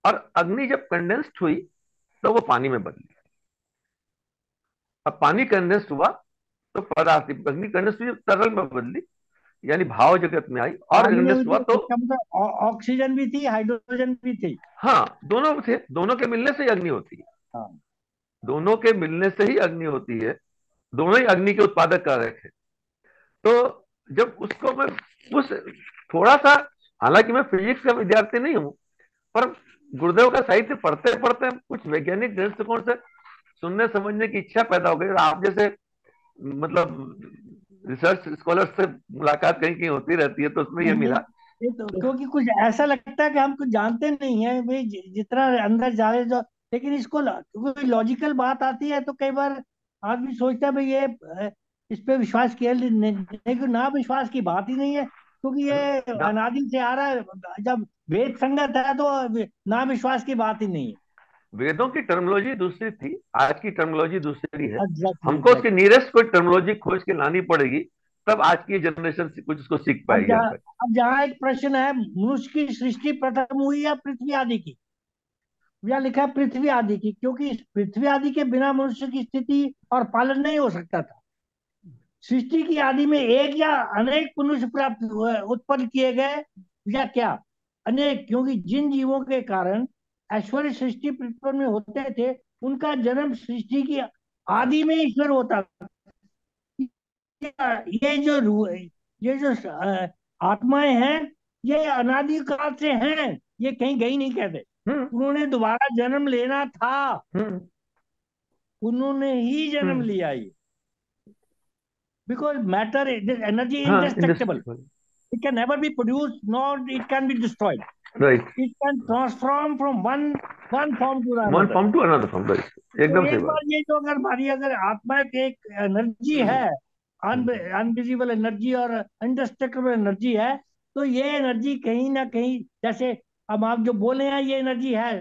और अग्नि जब कंडेंस्ड हुई तो वो पानी में बदली अब पानी कंडेंस्ड हुआ तो पदार्थ अग्निकण्ड तरल में बदली यानी भाव जगत में आई और मिलने हुआ तो ऑक्सीजन भी थी हाइड्रोजन भी थी हाँ दोनों थे दोनों के मिलने से अग्नि होती है हाँ। दोनों के मिलने से ही अग्नि होती है दोनों ही अग्नि के उत्पादक कारक है तो जब उसको मैं उस थोड़ा सा हालांकि मैं फिजिक्स का विद्यार्थी नहीं हूं पर गुरुदेव का साहित्य पढ़ते पढ़ते कुछ वैज्ञानिक दृष्टिकोण से सुनने समझने की इच्छा पैदा हो गई और आप जैसे मतलब रिसर्च स्कॉलर से मुलाकात कहीं कहीं होती रहती है तो उसमें ये मिला तो, क्योंकि कुछ ऐसा लगता है कि हम कुछ जानते नहीं है भाई जितना अंदर जाए जो लेकिन इसको क्योंकि लॉजिकल बात आती है तो कई बार आदमी सोचता है भाई ये इस पे विश्वास किया लेकिन ना विश्वास की बात ही नहीं है क्योंकि ये अनादि से आ रहा है जब वेद संगत है तो ना विश्वास की बात ही नहीं है वेदों की टर्मोलॉजी दूसरी थी आज की टर्मोलॉजी दूसरी है हमको उसके नियरेस्ट कोई टर्मोलॉजी खोज के लानी पड़ेगी तब आज की जनरेशन से कुछ उसको सीख पाएगी अब जहाँ एक प्रश्न है मनुष्य की सृष्टि प्रथम हुई या पृथ्वी आदि की या लिखा पृथ्वी आदि की क्योंकि पृथ्वी आदि के बिना मनुष्य की स्थिति और पालन नहीं हो सकता था सृष्टि की आदि में एक या अनेक मनुष्य प्राप्त हुए उत्पन्न किए गए या क्या अनेक क्योंकि जिन जीवों के कारण ऐश्वर्य सृष्टि पृथ्वी में होते थे उनका जन्म सृष्टि की आदि में ईश्वर होता ये जो ये जो आत्माएं हैं ये काल से हैं ये कहीं गई नहीं कहते हम्म। उन्होंने दोबारा जन्म लेना था हम्म। उन्होंने ही जन्म हम्म। लिया ये मैटर matter energy हाँ, is indestructible it can never be produced nor it can be right it can transform from one one form to another one form to another form right तो एकदम सही बात ये जो तो अगर हमारी अगर आत्मा की एक एनर्जी हम्म। है हम्म। अनविजिबल एनर्जी और अनडिस्ट्रक्टेबल एनर्जी है तो ये एनर्जी कहीं ना कहीं जैसे अब आप जो बोले हैं ये एनर्जी है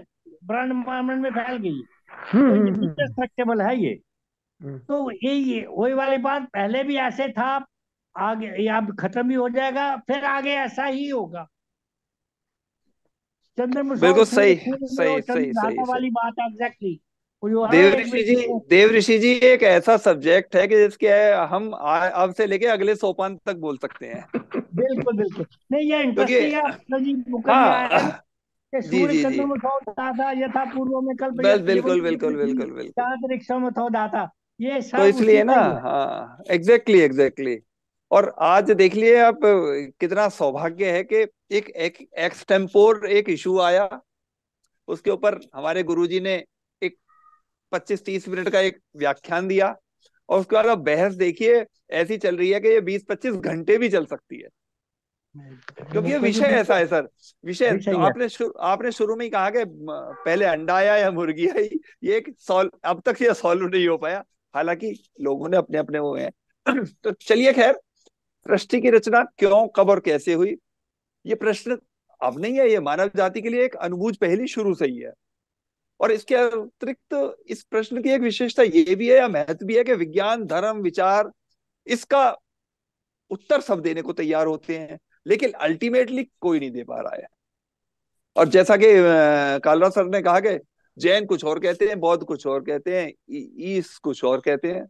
ब्रांड में फैल गई अनडिस्ट्रक्टेबल हम्म, तो है ये तो ये वही वाली बात पहले भी ऐसे था आगे ये अब खत्म भी हो जाएगा फिर आगे ऐसा ही होगा बिल्कुल सही सही सही सही वाली बात है एग्जैक्टली देवऋषि जी देवऋषि जी एक ऐसा सब्जेक्ट है कि जिसके हम अब से लेके अगले सोपान तक बोल सकते हैं बिल्कुल बिल्कुल नहीं ये इंटरेस्टिंग है हाँ। जी जी जी ये था पूर्व में कल बिल्कुल बिल्कुल बिल्कुल बिल्कुल अंतरिक्ष में था ये तो इसलिए ना हाँ एग्जैक्टली एग्जैक्टली और आज देख लिए आप कितना सौभाग्य है कि एक एक एक्सटेम्पोर एक इशू आया उसके ऊपर हमारे गुरुजी ने एक 25-30 मिनट का एक व्याख्यान दिया और उसके बाद बहस देखिए ऐसी चल रही है कि ये 20-25 घंटे भी चल सकती है क्योंकि ये विषय ऐसा है सर विषय तो आपने शुरू आपने शुरू में ही कहा कि पहले अंडा आया या मुर्गी आई ये एक सॉल्व अब तक ये सॉल्व नहीं हो पाया हालांकि लोगों ने अपने अपने वो है <clears throat> तो चलिए खैर सृष्टि की रचना क्यों कब और कैसे हुई ये प्रश्न अब नहीं है ये मानव जाति के लिए एक अनुभूज पहली शुरू से ही है और इसके अतिरिक्त इस प्रश्न की एक विशेषता ये भी है या महत्व भी है कि विज्ञान धर्म विचार इसका उत्तर सब देने को तैयार होते हैं लेकिन अल्टीमेटली कोई नहीं दे पा रहा है और जैसा कि कालरा सर ने कहा कि जैन कुछ और कहते हैं बौद्ध कुछ और कहते हैं ईस कुछ और कहते हैं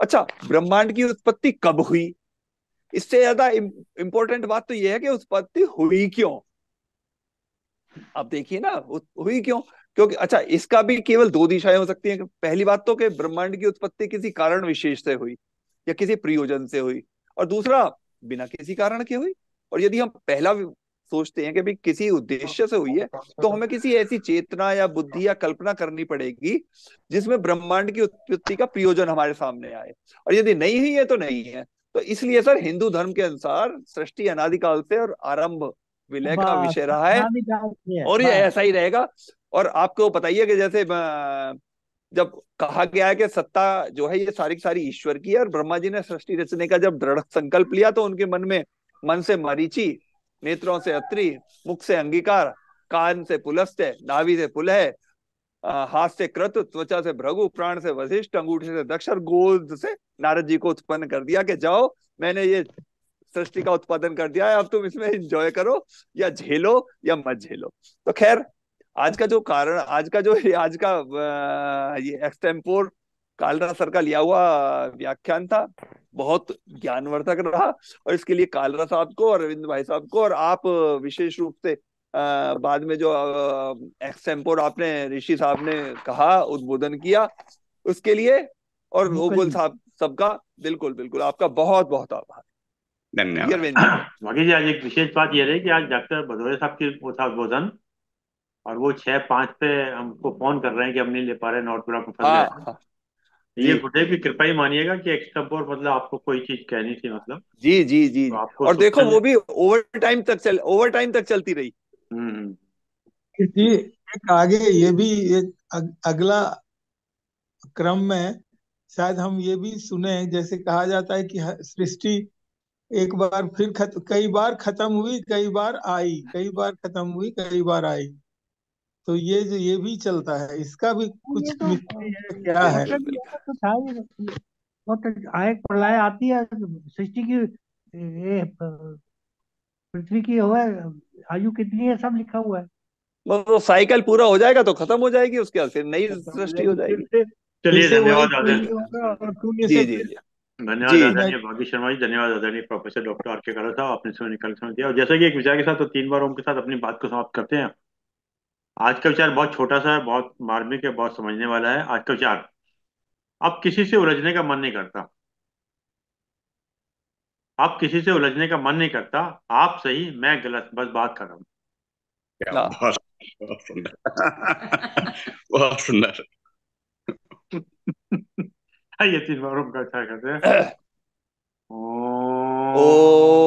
अच्छा ब्रह्मांड की उत्पत्ति कब हुई इससे ज्यादा इंपॉर्टेंट बात तो यह है कि उत्पत्ति हुई क्यों आप देखिए ना हुई क्यों क्योंकि अच्छा इसका भी केवल दो दिशाएं हो सकती हैं पहली बात तो कि ब्रह्मांड की उत्पत्ति किसी कारण विशेष से हुई या किसी प्रयोजन से हुई और दूसरा बिना किसी कारण के हुई और यदि हम पहला सोचते हैं कि भी किसी उद्देश्य से हुई है तो हमें किसी ऐसी चेतना या बुद्धि या कल्पना करनी पड़ेगी जिसमें ब्रह्मांड की उत्पत्ति का प्रयोजन हमारे सामने आए और यदि नहीं हुई है तो नहीं है तो इसलिए सर हिंदू धर्म के अनुसार सृष्टि अनादिकाल से और आरंभ विलय का विषय रहा है और ये ऐसा ही रहेगा और आपको बताइए कि जैसे जब कहा गया है कि सत्ता जो है ये सारी सारी ईश्वर की है और ब्रह्मा जी ने सृष्टि रचने का जब दृढ़ संकल्प लिया तो उनके मन में मन से मरीची नेत्रों से अत्री मुख से अंगीकार कान से पुलस्त नावी से पुल है हाथ से कृत त्वचा से भ्रगु प्राण से वशिष्ठ अंगूठे से दक्ष और गोद से नारद जी को उत्पन्न कर दिया कि जाओ मैंने ये सृष्टि का उत्पादन कर दिया है अब तुम इसमें एंजॉय करो या झेलो या मत झेलो तो खैर आज का जो कारण आज का जो आज का ये एक्सटेम्पोर कालरा सर का लिया हुआ व्याख्यान था बहुत ज्ञानवर्धक रहा और इसके लिए कालरा साहब को अरविंद भाई साहब को और आप विशेष रूप से बाद में जो एक्सटेम्पोर आपने ऋषि साहब ने कहा उद्बोधन किया उसके लिए और ओबुल साहब सबका बिल्कुल बिल्कुल आपका बहुत बहुत आभार धन्यवाद <coughs> जी आज एक विशेष बात यह रही कि आज डॉक्टर भदौरे साहब की वो था उद्बोधन और वो छह पांच पे हमको फोन कर रहे हैं कि हम नहीं ले पा रहे नॉर्थ पूरा को हाँ, हाँ। तो ये गुरुदेव की कृपा ही मानिएगा कि एक्सटेम्पोर मतलब आपको कोई चीज कहनी थी मतलब जी जी जी तो और देखो वो भी ओवर टाइम तक चल ओवर टाइम तक चलती रही हम्म। ये एक आगे ये भी एक अगला क्रम में शायद हम ये भी सुने जैसे कहा जाता है कि सृष्टि एक बार फिर खत, कई बार खत्म हुई कई बार आई कई बार खत्म हुई कई बार आई तो ये जो ये भी चलता है इसका भी कुछ तो, क्या है तो था आए प्रलय आती है सृष्टि की पृथ्वी की हो आयु कितनी है सब लिखा हुआ है वो तो साइकिल पूरा हो जाएगा तो खत्म हो जाएगी उसके बाद फिर नई सृष्टि हो जाएगी चलिए धन्यवाद आदरणीय जी जी धन्यवाद आदरणीय भाग्य शर्मा जी धन्यवाद आदरणीय प्रोफेसर डॉक्टर आर के करा साहब आपने समय निकल समय दिया और जैसा कि एक विचार के साथ तो तीन बार ओम के साथ अपनी बात को समाप्त करते हैं आज का विचार बहुत छोटा सा है बहुत मार्मिक है बहुत समझने वाला है आज का विचार अब किसी से उलझने का मन नहीं करता आप किसी से उलझने का मन नहीं करता आप सही मैं गलत बस बात कर रहा हूँ बहुत बहुत सुंदर <laughs> <laughs> हाँ, ये तीन बार अच्छा करते हैं <clears throat> ओ, ओ...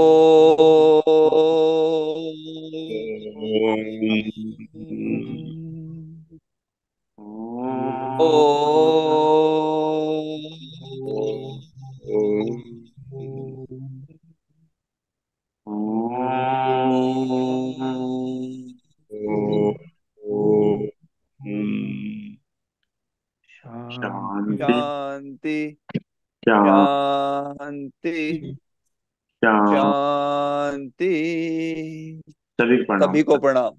सभी को प्रणाम